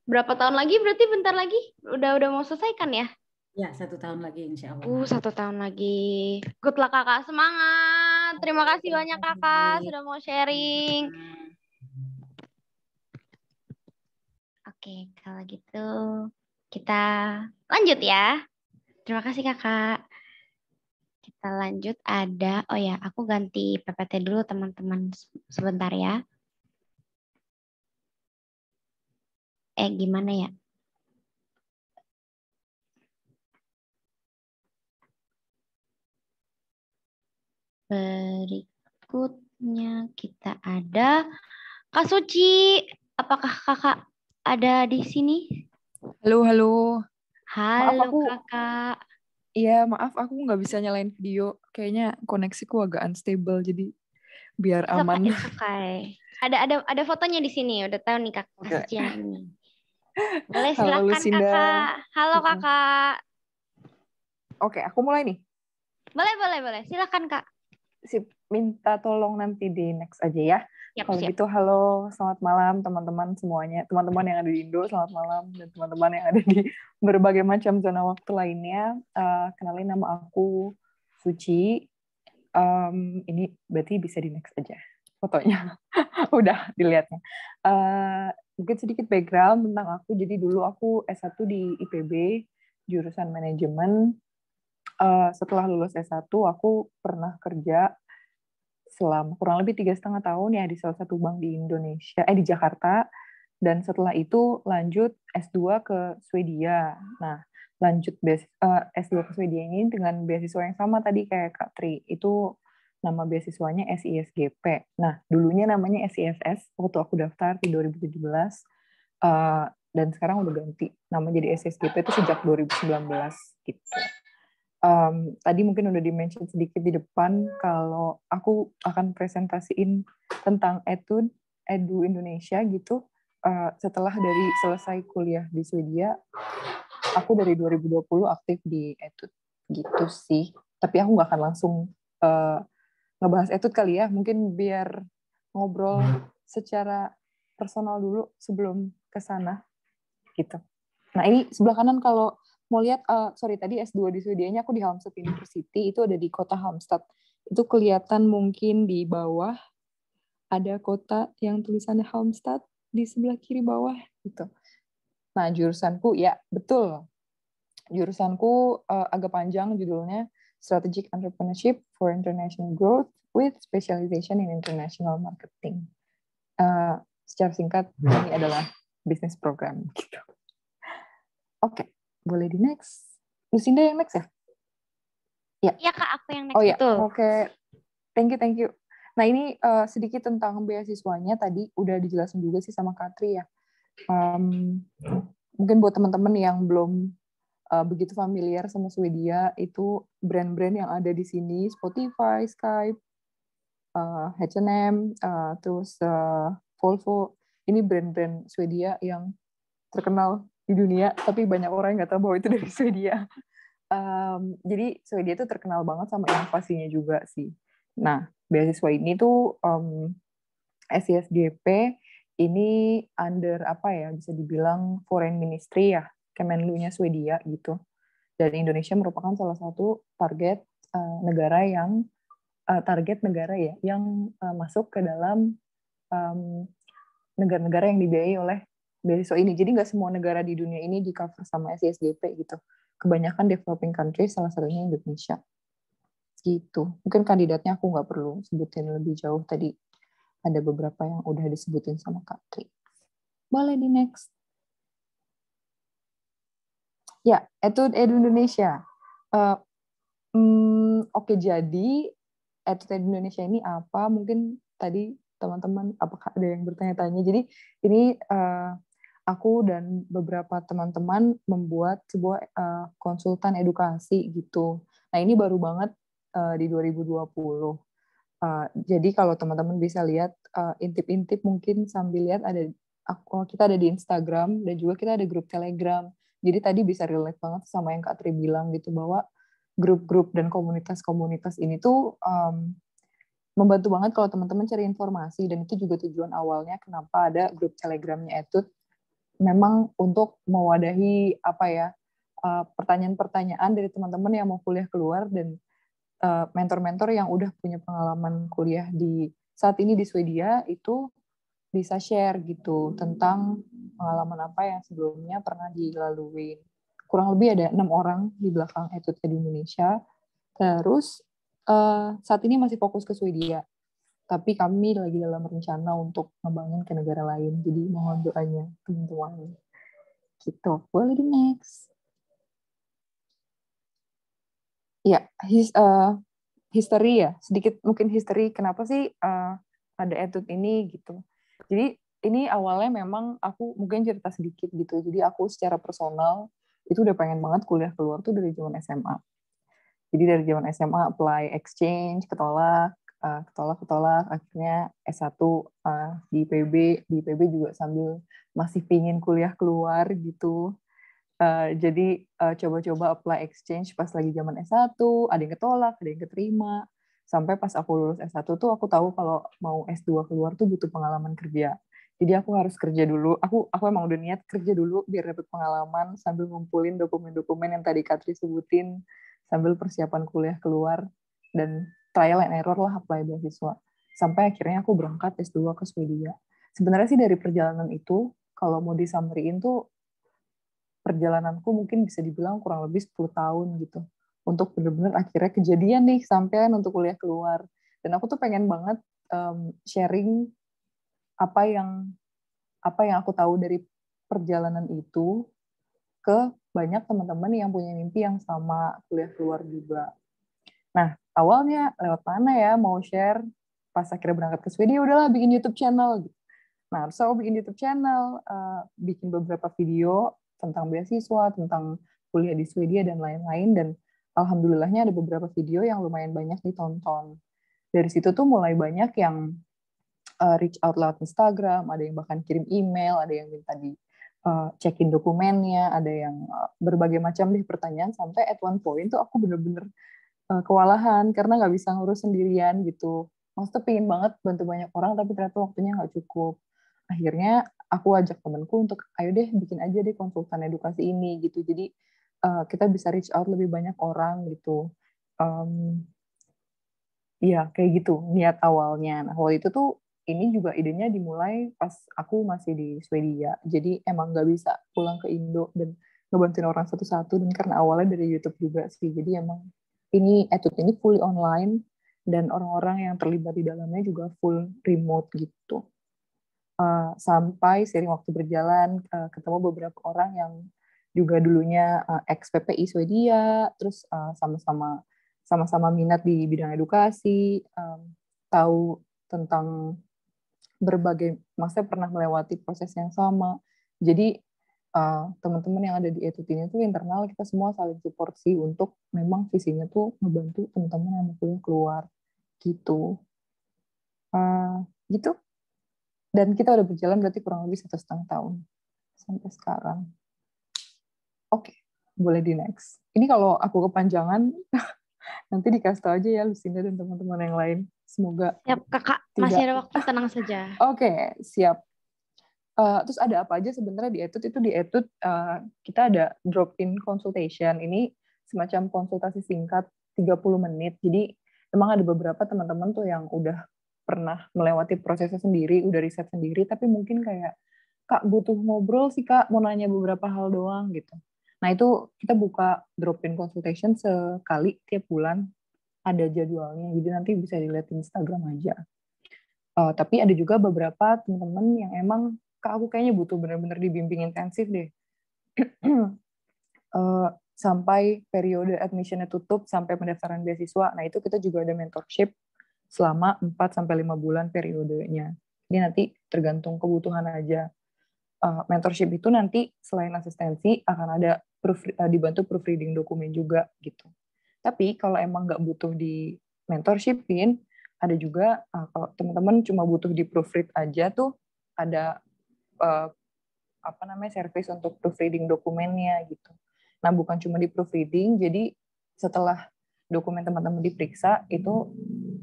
Berapa tahun lagi berarti bentar lagi udah udah mau selesaikan ya? Ya, satu tahun lagi insya Allah. Uh, satu tahun lagi. Good luck kakak, semangat. Terima kasih banyak kakak sudah mau sharing. Oke, kalau gitu kita lanjut ya. Terima kasih kakak. Kita lanjut ada, oh ya aku ganti PPT dulu teman-teman sebentar ya. Eh gimana ya? Berikutnya kita ada Kak Suci. Apakah kakak ada di sini? Halo, halo. Halo aku, kakak. Iya, maaf aku nggak bisa nyalain video. Kayaknya koneksiku agak unstable, jadi biar it's aman. It's okay. Ada ada ada fotonya di sini. Udah tahu nih kak okay. Suci Boleh silakan halo, kakak. Halo kakak. Oke, okay, aku mulai nih. Boleh, boleh, boleh. Silakan kak sip, minta tolong nanti di next aja ya. Yep, Kalau gitu halo, selamat malam teman-teman semuanya. Teman-teman yang ada di Indo, selamat malam. Dan teman-teman yang ada di berbagai macam zona waktu lainnya. Uh, kenalin nama aku Suci. Um, ini berarti bisa di next aja fotonya. Udah dilihatnya. Uh, mungkin sedikit background tentang aku. Jadi dulu aku S1 di IPB, jurusan manajemen Eh, setelah lulus S1 aku pernah kerja selama kurang lebih tiga setengah tahun ya di salah satu bank di Indonesia eh di Jakarta dan setelah itu lanjut S2 ke Swedia. Nah, lanjut S2 eh, ke Swedia ini dengan beasiswa yang sama tadi kayak Kak Tri. Itu nama beasiswanya SISGP. Nah, dulunya namanya SISS waktu aku daftar di 2017 uh, eh, dan sekarang udah ganti. Nama jadi SISGP itu sejak 2019 gitu um, tadi mungkin udah dimention sedikit di depan kalau aku akan presentasiin tentang etud edu Indonesia gitu uh, setelah dari selesai kuliah di Swedia aku dari 2020 aktif di etud gitu sih tapi aku nggak akan langsung uh, ngebahas etud kali ya mungkin biar ngobrol hmm. secara personal dulu sebelum ke sana gitu nah ini sebelah kanan kalau mau lihat uh, sorry tadi S2 di Swedianya aku di Halmstad University itu ada di kota Halmstad itu kelihatan mungkin di bawah ada kota yang tulisannya Halmstad di sebelah kiri bawah gitu. Nah jurusanku ya betul jurusanku uh, agak panjang judulnya Strategic Entrepreneurship for International Growth with Specialization in International Marketing. Uh, secara singkat ini adalah bisnis program gitu. Oke. Okay boleh di next. Lucinda yang next ya? ya. Iya. ya Kak, aku yang next oh, ya. Oke. Okay. Thank you, thank you. Nah, ini uh, sedikit tentang beasiswanya tadi udah dijelasin juga sih sama Katri ya. Um, mungkin buat teman-teman yang belum uh, begitu familiar sama Swedia, itu brand-brand yang ada di sini Spotify, Skype, uh, H&M, uh, terus uh, Volvo. Ini brand-brand Swedia yang terkenal di dunia, tapi banyak orang yang nggak tahu bahwa itu dari Swedia. Um, jadi Swedia itu terkenal banget sama inovasinya juga sih. Nah, beasiswa ini tuh um, SISDP ini under apa ya bisa dibilang foreign ministry ya Kemenlu-nya Swedia gitu. Dan Indonesia merupakan salah satu target uh, negara yang uh, target negara ya yang uh, masuk ke dalam negara negara-negara yang dibiayai oleh beasiswa ini. Jadi nggak semua negara di dunia ini di cover sama SISDP gitu. Kebanyakan developing country salah satunya Indonesia. Gitu. Mungkin kandidatnya aku nggak perlu sebutin lebih jauh tadi. Ada beberapa yang udah disebutin sama Kak Tri. Boleh di next. Ya, itu Edu Indonesia. Uh, mm, Oke, okay, jadi Edu Indonesia ini apa? Mungkin tadi teman-teman apakah ada yang bertanya-tanya jadi ini uh, aku dan beberapa teman-teman membuat sebuah uh, konsultan edukasi gitu. Nah, ini baru banget uh, di 2020. Uh, eh, jadi kalau teman-teman bisa lihat intip-intip uh, mungkin sambil lihat ada aku kita ada di Instagram dan juga kita ada grup Telegram. Jadi tadi bisa relate banget sama yang Kak Tri bilang gitu bahwa grup-grup dan komunitas-komunitas ini tuh um, membantu banget kalau teman-teman cari informasi dan itu juga tujuan awalnya kenapa ada grup telegramnya Etut memang untuk mewadahi apa ya eh, pertanyaan-pertanyaan dari teman-teman yang mau kuliah keluar dan eh, mentor-mentor yang udah punya pengalaman kuliah di saat ini di Swedia itu bisa share gitu tentang pengalaman apa yang sebelumnya pernah dilalui. Kurang lebih ada enam orang di belakang etude di Indonesia. Terus eh, saat ini masih fokus ke Swedia tapi kami lagi dalam rencana untuk membangun ke negara lain. Jadi mohon doanya teman-teman. kita gitu. Boleh di next. Ya, his, uh, history ya. Sedikit mungkin history kenapa sih uh, ada etut ini gitu. Jadi ini awalnya memang aku mungkin cerita sedikit gitu. Jadi aku secara personal itu udah pengen banget kuliah keluar tuh dari zaman SMA. Jadi dari zaman SMA apply exchange, ketolak, uh, eh, ketolak ketolak akhirnya S1 uh, eh, di PB di PB juga sambil masih pingin kuliah keluar gitu uh, jadi coba coba-coba apply exchange pas lagi zaman S1 ada yang ketolak ada yang keterima sampai pas aku lulus S1 tuh aku tahu kalau mau S2 keluar tuh butuh pengalaman kerja jadi aku harus kerja dulu aku aku emang udah niat kerja dulu biar dapat pengalaman sambil ngumpulin dokumen-dokumen yang tadi Katri sebutin sambil persiapan kuliah keluar dan trial and error lah apply beasiswa sampai akhirnya aku berangkat S2 ke Swedia sebenarnya sih dari perjalanan itu kalau mau disamriin tuh perjalananku mungkin bisa dibilang kurang lebih 10 tahun gitu untuk benar-benar akhirnya kejadian nih sampean untuk kuliah keluar dan aku tuh pengen banget um, sharing apa yang apa yang aku tahu dari perjalanan itu ke banyak teman-teman yang punya mimpi yang sama kuliah keluar juga Nah, awalnya lewat mana ya mau share pas akhirnya berangkat ke Swedia udahlah bikin YouTube channel gitu. Nah, so bikin YouTube channel, uh, bikin beberapa video tentang beasiswa, tentang kuliah di Swedia dan lain-lain dan alhamdulillahnya ada beberapa video yang lumayan banyak ditonton. Dari situ tuh mulai banyak yang uh, reach out lewat Instagram, ada yang bahkan kirim email, ada yang minta di uh, check-in dokumennya, ada yang uh, berbagai macam deh pertanyaan sampai at one point tuh aku bener-bener uh, kewalahan karena nggak bisa ngurus sendirian gitu. Maksudnya pingin banget bantu banyak orang tapi ternyata waktunya nggak cukup. Akhirnya aku ajak temenku untuk ayo deh bikin aja deh konsultan edukasi ini gitu. Jadi uh, kita bisa reach out lebih banyak orang gitu. Um, ya kayak gitu niat awalnya. Nah, waktu itu tuh ini juga idenya dimulai pas aku masih di Swedia. Jadi emang nggak bisa pulang ke Indo dan ngebantuin orang satu-satu dan karena awalnya dari YouTube juga sih. Jadi emang ini etut ini fully online dan orang-orang yang terlibat di dalamnya juga full remote gitu. Uh, sampai sering waktu berjalan uh, ketemu beberapa orang yang juga dulunya uh, eh, ex PPI Swedia, terus sama-sama uh, sama-sama minat di bidang edukasi, um, tahu tentang berbagai, maksudnya pernah melewati proses yang sama. Jadi teman eh, teman-teman yang ada di etut ini tuh internal kita semua saling support sih untuk memang visinya tuh membantu teman-teman yang mau kuliah keluar gitu uh, gitu dan kita udah berjalan berarti kurang lebih satu setengah tahun sampai sekarang oke okay, boleh di next ini kalau aku kepanjangan nanti dikasih tau aja ya Lucinda dan teman-teman yang lain semoga siap kakak tidak... masih ada waktu tenang saja oke okay, siap Uh, terus ada apa aja sebenarnya di etut itu di etut uh, kita ada drop in consultation ini semacam konsultasi singkat 30 menit jadi memang ada beberapa teman-teman tuh yang udah pernah melewati prosesnya sendiri udah riset sendiri tapi mungkin kayak kak butuh ngobrol sih kak mau nanya beberapa hal doang gitu nah itu kita buka drop in consultation sekali tiap bulan ada jadwalnya jadi nanti bisa dilihat di Instagram aja uh, tapi ada juga beberapa teman-teman yang emang kak aku kayaknya butuh bener-bener dibimbing intensif deh eh, sampai periode admissionnya tutup sampai pendaftaran beasiswa nah itu kita juga ada mentorship selama 4 sampai 5 bulan periodenya. Jadi nanti tergantung kebutuhan aja. Eh, mentorship itu nanti selain asistensi akan ada proof, eh, dibantu proofreading dokumen juga gitu. Tapi kalau emang nggak butuh di mentorshipin, ada juga kalau teman-teman cuma butuh di proofread aja tuh ada uh, apa namanya service untuk proofreading dokumennya gitu. Nah bukan cuma di proofreading, jadi setelah dokumen teman-teman diperiksa itu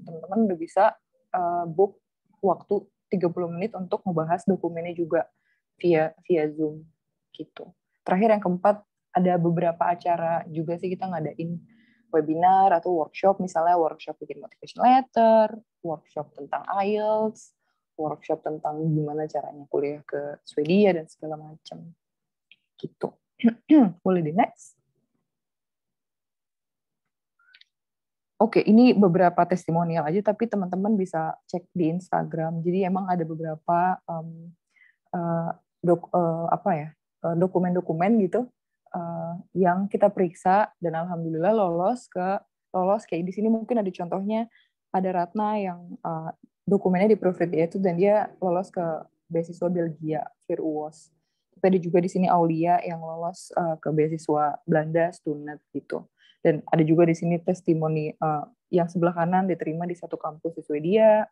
teman-teman udah bisa uh, book waktu 30 menit untuk membahas dokumennya juga via via Zoom gitu. Terakhir yang keempat ada beberapa acara juga sih kita ngadain webinar atau workshop misalnya workshop bikin motivation letter, workshop tentang IELTS, workshop tentang gimana caranya kuliah ke Swedia dan segala macam gitu boleh di next Oke, ini beberapa testimonial aja, tapi teman-teman bisa cek di Instagram. Jadi emang ada beberapa um, uh, dok, uh, apa ya eh, dokumen-dokumen gitu uh, yang kita periksa dan alhamdulillah lolos ke lolos kayak di sini mungkin ada contohnya ada Ratna yang uh, dokumennya di proofread dia itu dan dia lolos ke beasiswa Belgia Fir UOS tadi juga di sini Aulia yang lolos uh, ke beasiswa Belanda Stunet gitu dan ada juga di sini testimoni uh, yang sebelah kanan diterima di satu kampus di Swedia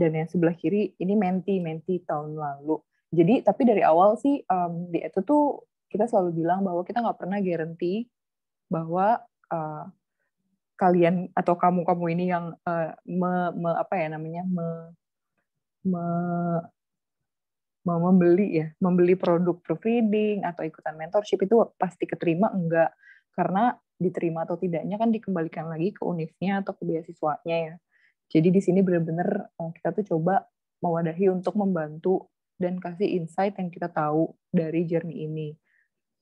dan yang sebelah kiri ini menti menti tahun lalu jadi tapi dari awal sih um, di itu tuh kita selalu bilang bahwa kita nggak pernah garanti bahwa uh, kalian atau kamu kamu ini yang uh, me, me, apa ya namanya me, me, me, membeli ya membeli produk proofreading atau ikutan mentorship itu pasti keterima enggak karena diterima atau tidaknya kan dikembalikan lagi ke univnya atau ke beasiswanya ya jadi di sini benar-benar eh, kita tuh coba mewadahi untuk membantu dan kasih insight yang kita tahu dari journey ini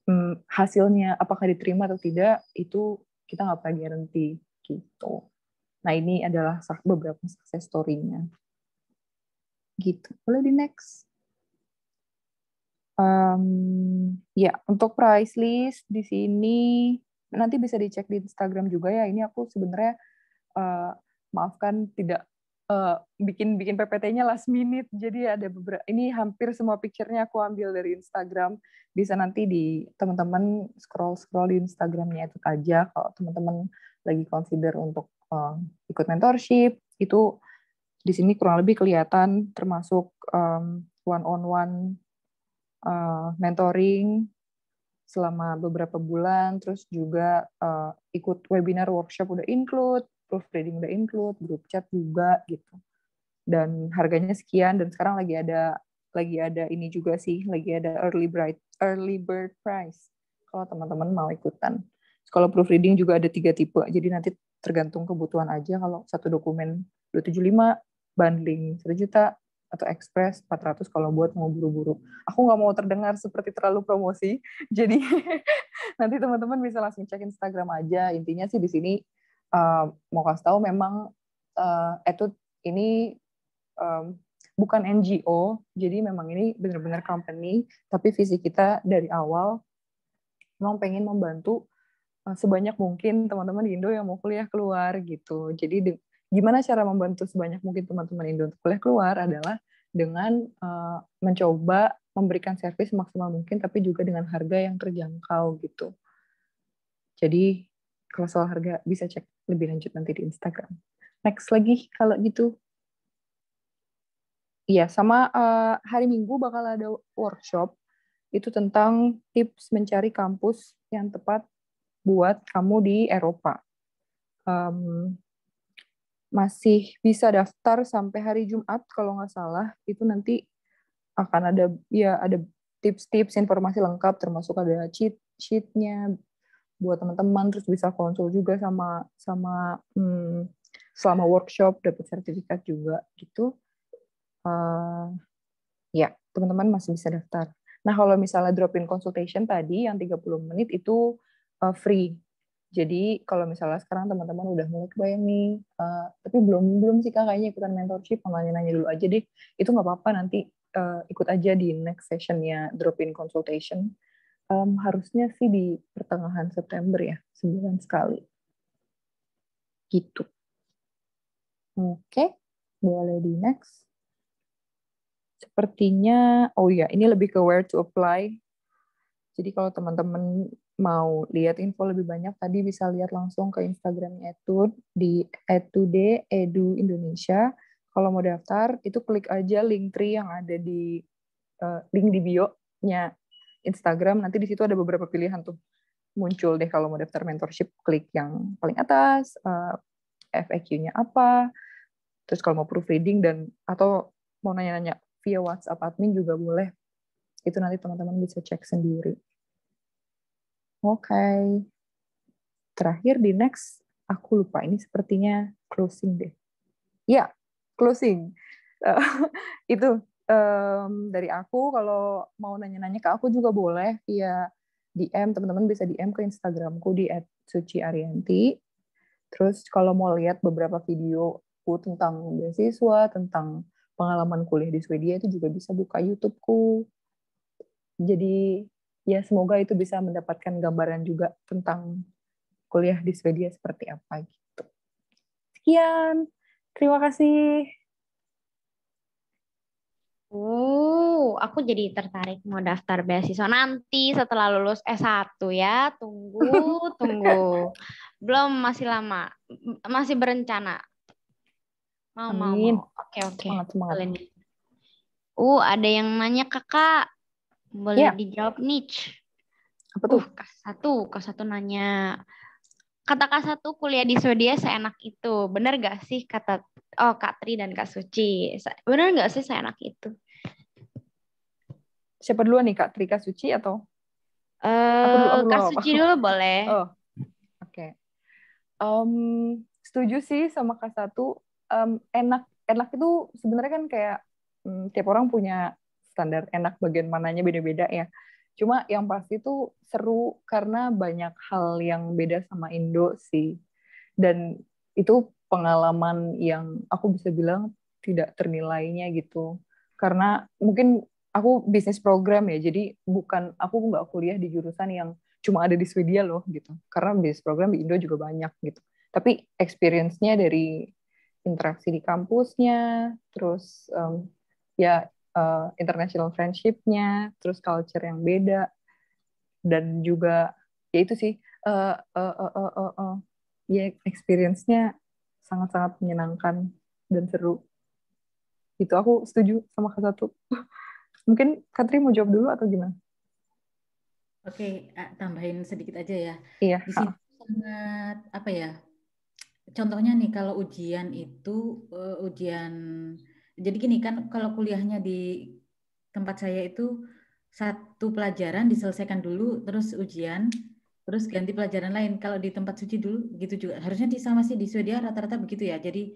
hmm, hasilnya apakah diterima atau tidak itu kita nggak pernah guarantee gitu. Nah ini adalah beberapa success story-nya. Gitu. Boleh di next. Um, ya untuk price list di sini nanti bisa dicek di Instagram juga ya. Ini aku sebenarnya uh, maafkan tidak eh, bikin bikin PPT-nya last minute. Jadi ada beberapa ini hampir semua picture-nya aku ambil dari Instagram. Bisa nanti di teman-teman scroll scroll di Instagramnya itu aja kalau teman-teman lagi consider untuk uh, ikut mentorship itu di sini kurang lebih kelihatan termasuk um, one on one uh, eh, mentoring selama beberapa bulan terus juga uh, ikut webinar workshop udah include proofreading udah include group chat juga gitu dan harganya sekian dan sekarang lagi ada lagi ada ini juga sih lagi ada early bright early bird price kalau teman-teman mau ikutan kalau proofreading juga ada tiga tipe. Jadi nanti tergantung kebutuhan aja kalau satu dokumen 275 bundling 1 juta atau express 400 kalau buat mau buru-buru. Aku nggak mau terdengar seperti terlalu promosi. Jadi nanti teman-teman bisa langsung cek Instagram aja. Intinya sih di sini uh, mau kasih tahu memang uh, eh, itu ini um, bukan NGO. Jadi memang ini benar-benar company tapi visi kita dari awal memang pengen membantu Eh, sebanyak mungkin teman-teman Indo yang mau kuliah keluar gitu. Jadi de- gimana cara membantu sebanyak mungkin teman-teman Indo untuk kuliah keluar adalah dengan uh, mencoba memberikan servis maksimal mungkin tapi juga dengan harga yang terjangkau gitu. Jadi kalau soal harga bisa cek lebih lanjut nanti di Instagram. Next lagi kalau gitu. Iya, sama uh, hari Minggu bakal ada workshop itu tentang tips mencari kampus yang tepat buat kamu di Eropa. Um, masih bisa daftar sampai hari Jumat kalau nggak salah itu nanti akan ada ya ada tips-tips informasi lengkap termasuk ada cheat sheetnya buat teman-teman terus bisa konsul juga sama sama hmm, selama workshop dapat sertifikat juga gitu uh, ya teman-teman masih bisa daftar nah kalau misalnya drop in consultation tadi yang 30 menit itu uh, free. Jadi kalau misalnya sekarang teman-teman udah mulai kebayang nih, uh, tapi belum belum sih kak kayaknya ikutan mentorship, nanya-nanya dulu aja deh. Itu nggak apa-apa nanti uh, ikut aja di next sessionnya drop-in consultation. Um, harusnya sih di pertengahan September ya, sebulan sekali. Gitu. Oke, okay. boleh di next. Sepertinya, oh ya, ini lebih ke where to apply. Jadi kalau teman-teman mau lihat info lebih banyak tadi bisa lihat langsung ke Instagramnya itu di etude edu Indonesia. Kalau mau daftar itu klik aja link tree yang ada di uh, link di bio-nya Instagram. Nanti di situ ada beberapa pilihan tuh muncul deh kalau mau daftar mentorship klik yang paling atas uh, eh, FAQ-nya apa. Terus kalau mau proofreading dan atau mau nanya-nanya via WhatsApp admin juga boleh. Itu nanti teman-teman bisa cek sendiri. Oke. Okay. Terakhir di next, aku lupa ini sepertinya closing deh. Ya, yeah, closing. itu um, dari aku kalau mau nanya-nanya ke aku juga boleh via DM teman-teman bisa DM ke Instagramku di @suciarianti. Terus kalau mau lihat beberapa video videoku tentang beasiswa, tentang pengalaman kuliah di Swedia itu juga bisa buka YouTubeku. Jadi ya semoga itu bisa mendapatkan gambaran juga tentang kuliah di Swedia seperti apa gitu. Sekian, terima kasih. Uh, aku jadi tertarik mau daftar beasiswa nanti setelah lulus S1 ya. Tunggu, tunggu. Belum masih lama. Masih berencana. Mau, Amin. mau, Oke, oke. Semangat, semangat. Uh, ada yang nanya kakak boleh yeah. dijawab niche. Apa tuh? Uh, K1, k nanya kata Kak Satu kuliah di Swedia seenak itu. benar gak sih kata oh Kak Tri dan Kak Suci? benar gak sih seenak itu? Siapa duluan nih Kak Tri, Kak Suci atau? Eh, Kak Suci dulu boleh. Oh. Oke. Okay. Um, setuju sih sama Kak Satu. Um, enak enak itu sebenarnya kan kayak um, tiap orang punya standar enak bagian mananya beda-beda ya. Cuma yang pasti tuh seru karena banyak hal yang beda sama Indo sih. Dan itu pengalaman yang aku bisa bilang tidak ternilainya gitu. Karena mungkin aku bisnis program ya, jadi bukan aku nggak kuliah di jurusan yang cuma ada di Swedia loh gitu. Karena bisnis program di Indo juga banyak gitu. Tapi experience-nya dari interaksi di kampusnya, terus um, ya uh, international friendship-nya, terus culture yang beda dan juga ya itu sih uh, uh, uh, uh, uh, uh. ya experience-nya sangat-sangat menyenangkan dan seru. Itu aku setuju sama kata satu. Mungkin Katri mau jawab dulu atau gimana? Oke, tambahin sedikit aja ya. Iya. Di sini sangat apa ya? Contohnya nih kalau ujian itu uh, ujian jadi gini kan kalau kuliahnya di tempat saya itu satu pelajaran diselesaikan dulu terus ujian terus ganti pelajaran lain. Kalau di tempat suci dulu gitu juga. Harusnya di sama sih di Swedia rata-rata begitu ya. Jadi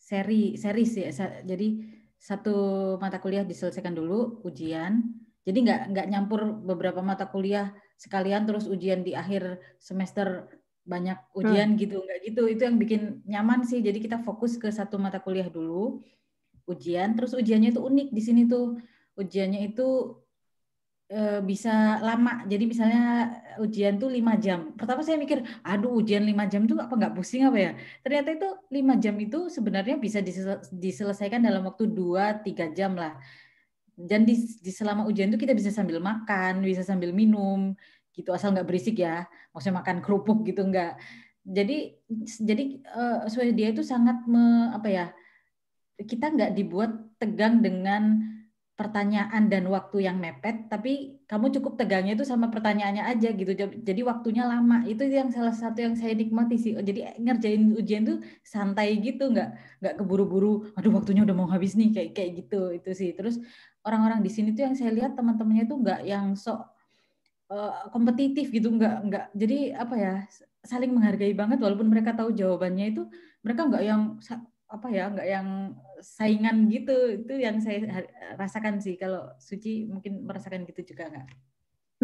seri seri sih. Ya. Jadi satu mata kuliah diselesaikan dulu ujian. Jadi nggak nggak nyampur beberapa mata kuliah sekalian terus ujian di akhir semester banyak ujian hmm. gitu nggak gitu itu yang bikin nyaman sih jadi kita fokus ke satu mata kuliah dulu ujian terus ujiannya itu unik di sini tuh ujiannya itu e, bisa lama jadi misalnya ujian tuh lima jam pertama saya mikir aduh ujian lima jam tuh apa nggak pusing apa ya ternyata itu lima jam itu sebenarnya bisa diselesaikan dalam waktu dua tiga jam lah dan di, di selama ujian itu kita bisa sambil makan bisa sambil minum gitu asal nggak berisik ya maksudnya makan kerupuk gitu nggak jadi jadi uh, e, Swedia itu sangat me, apa ya kita nggak dibuat tegang dengan pertanyaan dan waktu yang mepet, tapi kamu cukup tegangnya itu sama pertanyaannya aja gitu. Jadi waktunya lama. Itu yang salah satu yang saya nikmati sih. Jadi ngerjain ujian tuh santai gitu, nggak nggak keburu-buru. Aduh waktunya udah mau habis nih kayak kayak gitu itu sih. Terus orang-orang di sini tuh yang saya lihat teman-temannya tuh nggak yang sok uh, kompetitif gitu, nggak nggak. Jadi apa ya saling menghargai banget walaupun mereka tahu jawabannya itu mereka nggak yang apa ya nggak yang saingan gitu itu yang saya rasakan sih kalau Suci mungkin merasakan gitu juga nggak?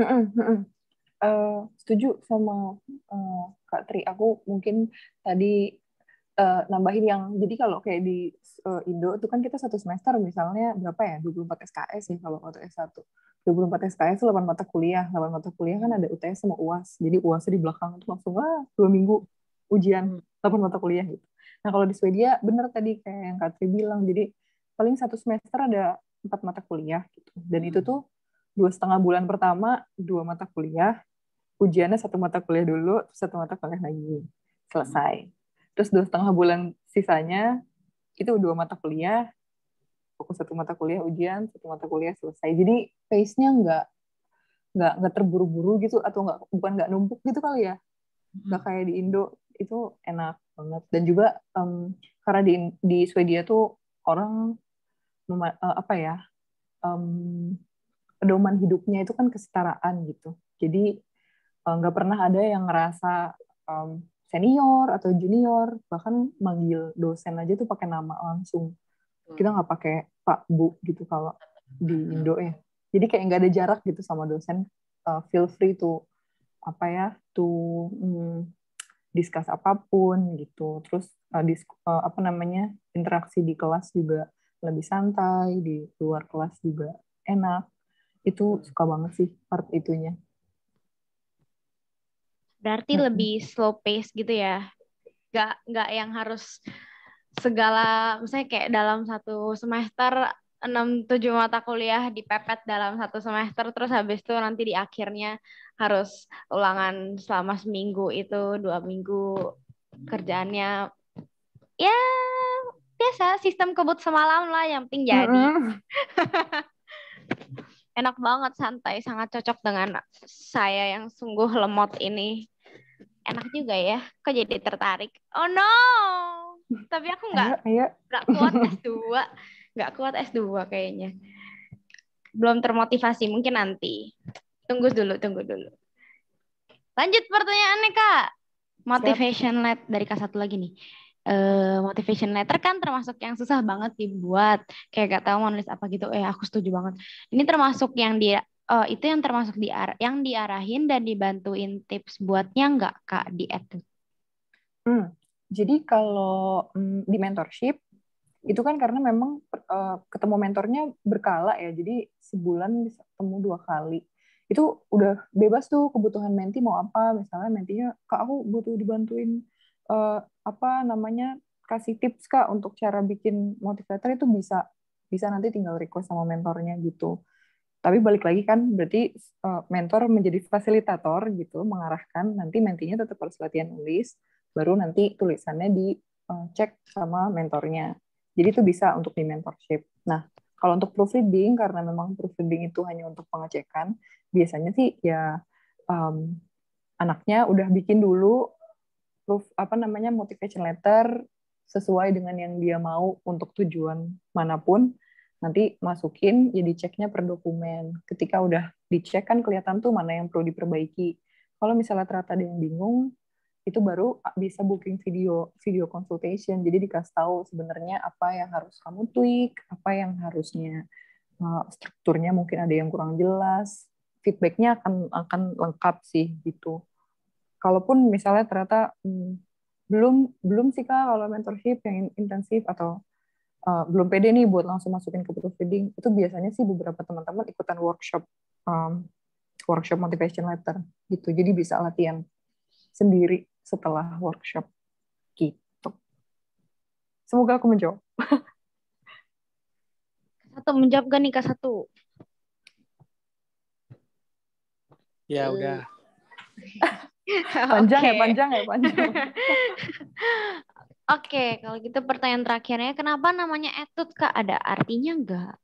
Mm -mm, mm uh, setuju sama uh, Kak Tri. Aku mungkin tadi uh, nambahin yang jadi kalau kayak di uh, Indo itu kan kita satu semester misalnya berapa ya 24 SKS sih kalau waktu S1. 24 SKS 8 mata kuliah. 8 mata kuliah kan ada UTS sama UAS. Jadi UAS di belakang itu langsung ah dua minggu ujian 8 hmm. mata kuliah gitu. Nah kalau di Swedia bener tadi kayak yang Katri bilang, jadi paling satu semester ada empat mata kuliah gitu. Dan itu hmm. tuh dua setengah bulan pertama dua mata kuliah, ujiannya satu mata kuliah dulu, satu mata kuliah lagi selesai. Hmm. Terus dua setengah bulan sisanya itu dua mata kuliah, fokus satu mata kuliah ujian, satu mata kuliah selesai. Jadi pace-nya nggak nggak nggak terburu-buru gitu atau nggak bukan nggak numpuk gitu kali ya nggak hmm. kayak di Indo itu enak banget dan juga um, karena di di Swedia tuh orang e, apa ya um, pedoman hidupnya itu kan kesetaraan gitu jadi e, nggak uh, pernah ada yang ngerasa um, senior atau junior bahkan manggil dosen aja tuh pakai nama langsung hmm. kita nggak pakai pak bu gitu kalau di hmm. Indo ya jadi kayak nggak ada jarak gitu sama dosen uh, feel free tuh apa ya tuh diskus apapun gitu terus uh, eh, disku, uh, eh, apa namanya interaksi di kelas juga lebih santai di luar kelas juga enak itu hmm. suka banget sih part itunya berarti hmm. lebih slow pace gitu ya nggak nggak yang harus segala misalnya kayak dalam satu semester enam tujuh mata kuliah dipepet dalam satu semester terus habis itu nanti di akhirnya harus ulangan selama seminggu itu dua minggu kerjaannya ya biasa sistem kebut semalam lah yang penting jadi enak banget santai sangat cocok dengan saya yang sungguh lemot ini enak juga ya kok jadi tertarik oh no tapi aku nggak nggak kuat S2 nggak kuat S2 kayaknya. Belum termotivasi, mungkin nanti. Tunggu dulu, tunggu dulu. Lanjut pertanyaannya, Kak. Motivation letter dari Kak satu lagi nih. Uh, motivation letter kan termasuk yang susah banget dibuat. Kayak gak tahu mau nulis apa gitu. Eh, aku setuju banget. Ini termasuk yang di uh, itu yang termasuk diar yang diarahin dan dibantuin tips buatnya nggak kak di edu? Hmm, jadi kalau mm, di mentorship itu kan karena memang uh, ketemu mentornya berkala ya jadi sebulan bisa ketemu dua kali itu udah bebas tuh kebutuhan menti mau apa misalnya mentinya kak aku butuh dibantuin uh, apa namanya kasih tips kak untuk cara bikin motivator itu bisa bisa nanti tinggal request sama mentornya gitu tapi balik lagi kan berarti eh, mentor menjadi fasilitator gitu mengarahkan nanti mentinya tetap harus latihan nulis baru nanti tulisannya dicek cek sama mentornya jadi itu bisa untuk di mentorship. Nah, kalau untuk proofreading, karena memang proofreading itu hanya untuk pengecekan, biasanya sih ya um, anaknya udah bikin dulu proof apa namanya motivation letter sesuai dengan yang dia mau untuk tujuan manapun. Nanti masukin, jadi ya ceknya per dokumen. Ketika udah dicek kan kelihatan tuh mana yang perlu diperbaiki. Kalau misalnya ternyata ada yang bingung, itu baru bisa booking video video consultation jadi dikasih tahu sebenarnya apa yang harus kamu tweak apa yang harusnya e, strukturnya mungkin ada yang kurang jelas feedbacknya akan akan lengkap sih gitu kalaupun misalnya ternyata hmm, belum belum sih kak kalau mentorship yang intensif atau uh, belum pede nih buat langsung masukin ke proofreading itu biasanya sih beberapa teman-teman ikutan workshop um, workshop motivation letter gitu jadi bisa latihan sendiri setelah workshop gitu. Semoga aku menjawab. Satu menjawab gak nih Kak Satu? Ya udah. panjang okay. ya, panjang ya, panjang. Oke, okay, kalau gitu pertanyaan terakhirnya, kenapa namanya etut kak? Ada artinya enggak?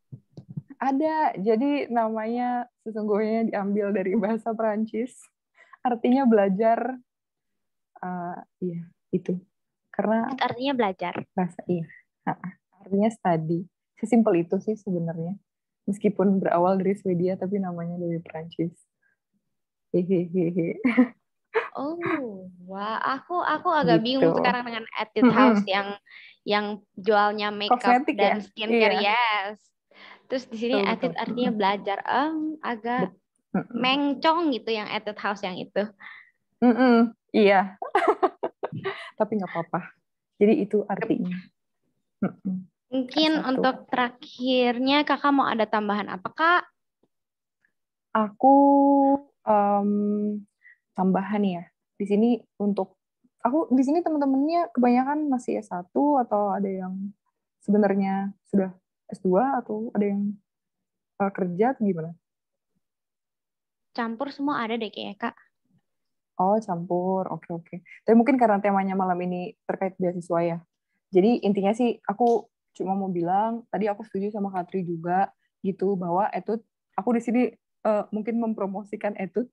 Ada. Jadi namanya sesungguhnya diambil dari bahasa Perancis. Artinya belajar uh, iya itu karena itu artinya belajar bahasa iya artinya study sesimpel itu sih sebenarnya meskipun berawal dari Swedia tapi namanya dari Perancis hehehe oh wah aku aku agak gitu. bingung sekarang dengan Etude House hmm. yang yang jualnya makeup Kosmetik dan ya? skincare iya. yes terus di sini betul, Etude betul. artinya belajar um agak betul. mengcong gitu yang Etude House yang itu Mm -mm, iya. Tapi nggak apa-apa. Jadi itu artinya. Mungkin Satu. untuk terakhirnya kakak mau ada tambahan apa kak? Aku um, tambahan ya. Di sini untuk aku di sini teman-temannya kebanyakan masih S1 atau ada yang sebenarnya sudah S2 atau ada yang eh, kerja atau gimana? Campur semua ada deh kayak Kak. Oh, campur. Oke, oke. Tapi mungkin karena temanya malam ini terkait beasiswa ya. Jadi intinya sih aku cuma mau bilang tadi aku setuju sama Katri juga gitu bahwa etut aku di sini uh, mungkin mempromosikan etut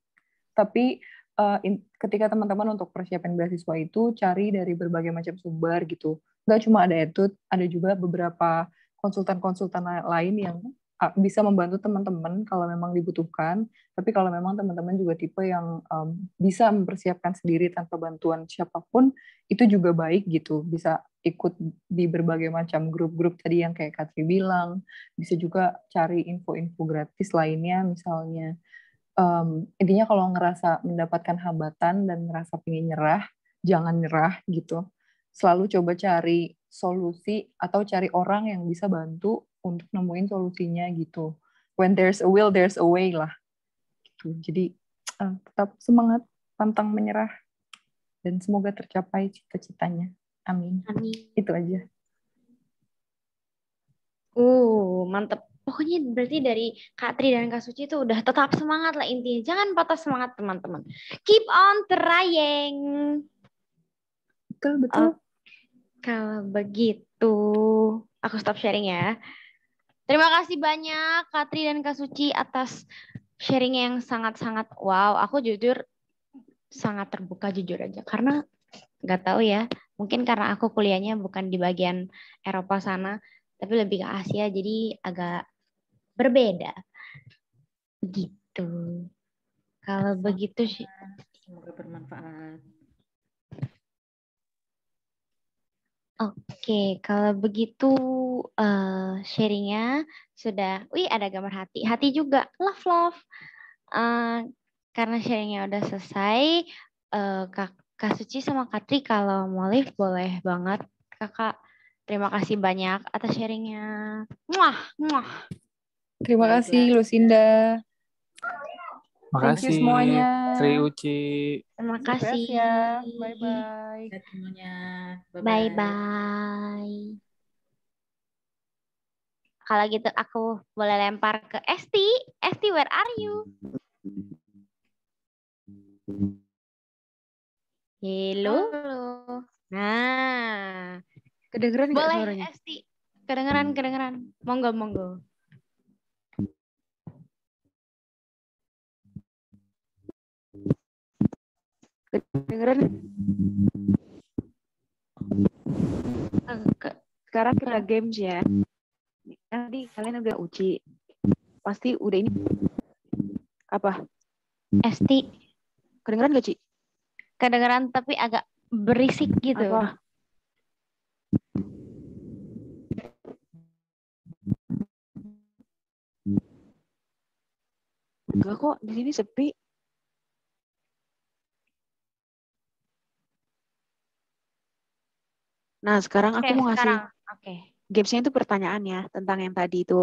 tapi uh, in, ketika teman-teman untuk persiapan beasiswa itu cari dari berbagai macam sumber gitu. Gak cuma ada etut, ada juga beberapa konsultan-konsultan lain yang bisa membantu teman-teman kalau memang dibutuhkan. Tapi kalau memang teman-teman juga tipe yang um, bisa mempersiapkan sendiri tanpa bantuan siapapun, itu juga baik gitu. Bisa ikut di berbagai macam grup-grup tadi yang kayak Katri bilang. Bisa juga cari info-info gratis lainnya misalnya. Um, intinya kalau ngerasa mendapatkan hambatan dan ngerasa pengen nyerah, jangan nyerah gitu. Selalu coba cari solusi atau cari orang yang bisa bantu untuk nemuin solusinya gitu. When there's a will, there's a way lah. Gitu. Jadi uh, tetap semangat, pantang menyerah, dan semoga tercapai cita-citanya. Amin. Amin. Itu aja. Uh, mantep. Pokoknya berarti dari Kak Tri dan Kak Suci itu udah tetap semangat lah intinya. Jangan patah semangat teman-teman. Keep on trying. Betul, betul. Oh, kalau begitu, aku stop sharing ya. Terima kasih banyak Katri dan Kak Suci atas sharing yang sangat-sangat wow. Aku jujur sangat terbuka jujur aja karena nggak tahu ya. Mungkin karena aku kuliahnya bukan di bagian Eropa sana, tapi lebih ke Asia jadi agak berbeda. Gitu. Kalau begitu sih semoga bermanfaat. Oke, kalau begitu uh, sharingnya sudah. Wih, ada gambar hati. Hati juga. Love, love. Uh, karena sharingnya udah selesai, uh, Kak, Kak Suci sama Katri kalau mau live boleh banget. Kakak, terima kasih banyak atas sharingnya. Muah, muah. Terima kasih, Lucinda. Terima kasih semuanya. Sri iya. Uci. Terima kasih. Ya. Bye bye. Semuanya. Bye bye. Kalau gitu aku boleh lempar ke Esti. Esti, where are you? Hello. Halo. Nah, kedengeran boleh, suaranya? Boleh, Esti. Kedengeran, kedengeran. Monggo, monggo. Kedengeran? Sekarang kita games ya. Nanti kalian udah uji. Pasti udah ini. Apa? ST. Kedengeran gak, Ci? Kedengeran tapi agak berisik gitu. Apa? Enggak kok, di sini sepi. Nah, sekarang aku mau ngasih okay. gamesnya itu pertanyaan ya tentang yang tadi itu.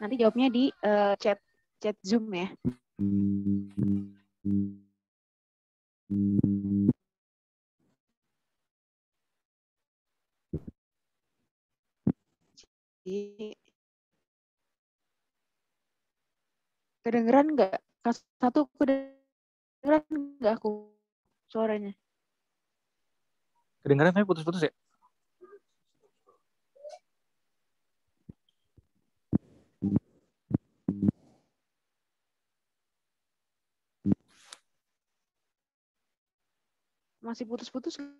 Nanti jawabnya di uh, chat chat Zoom ya. Kedengeran nggak? Satu kedengeran nggak aku suaranya? Kedengaran tapi putus-putus ya? Masih putus-putus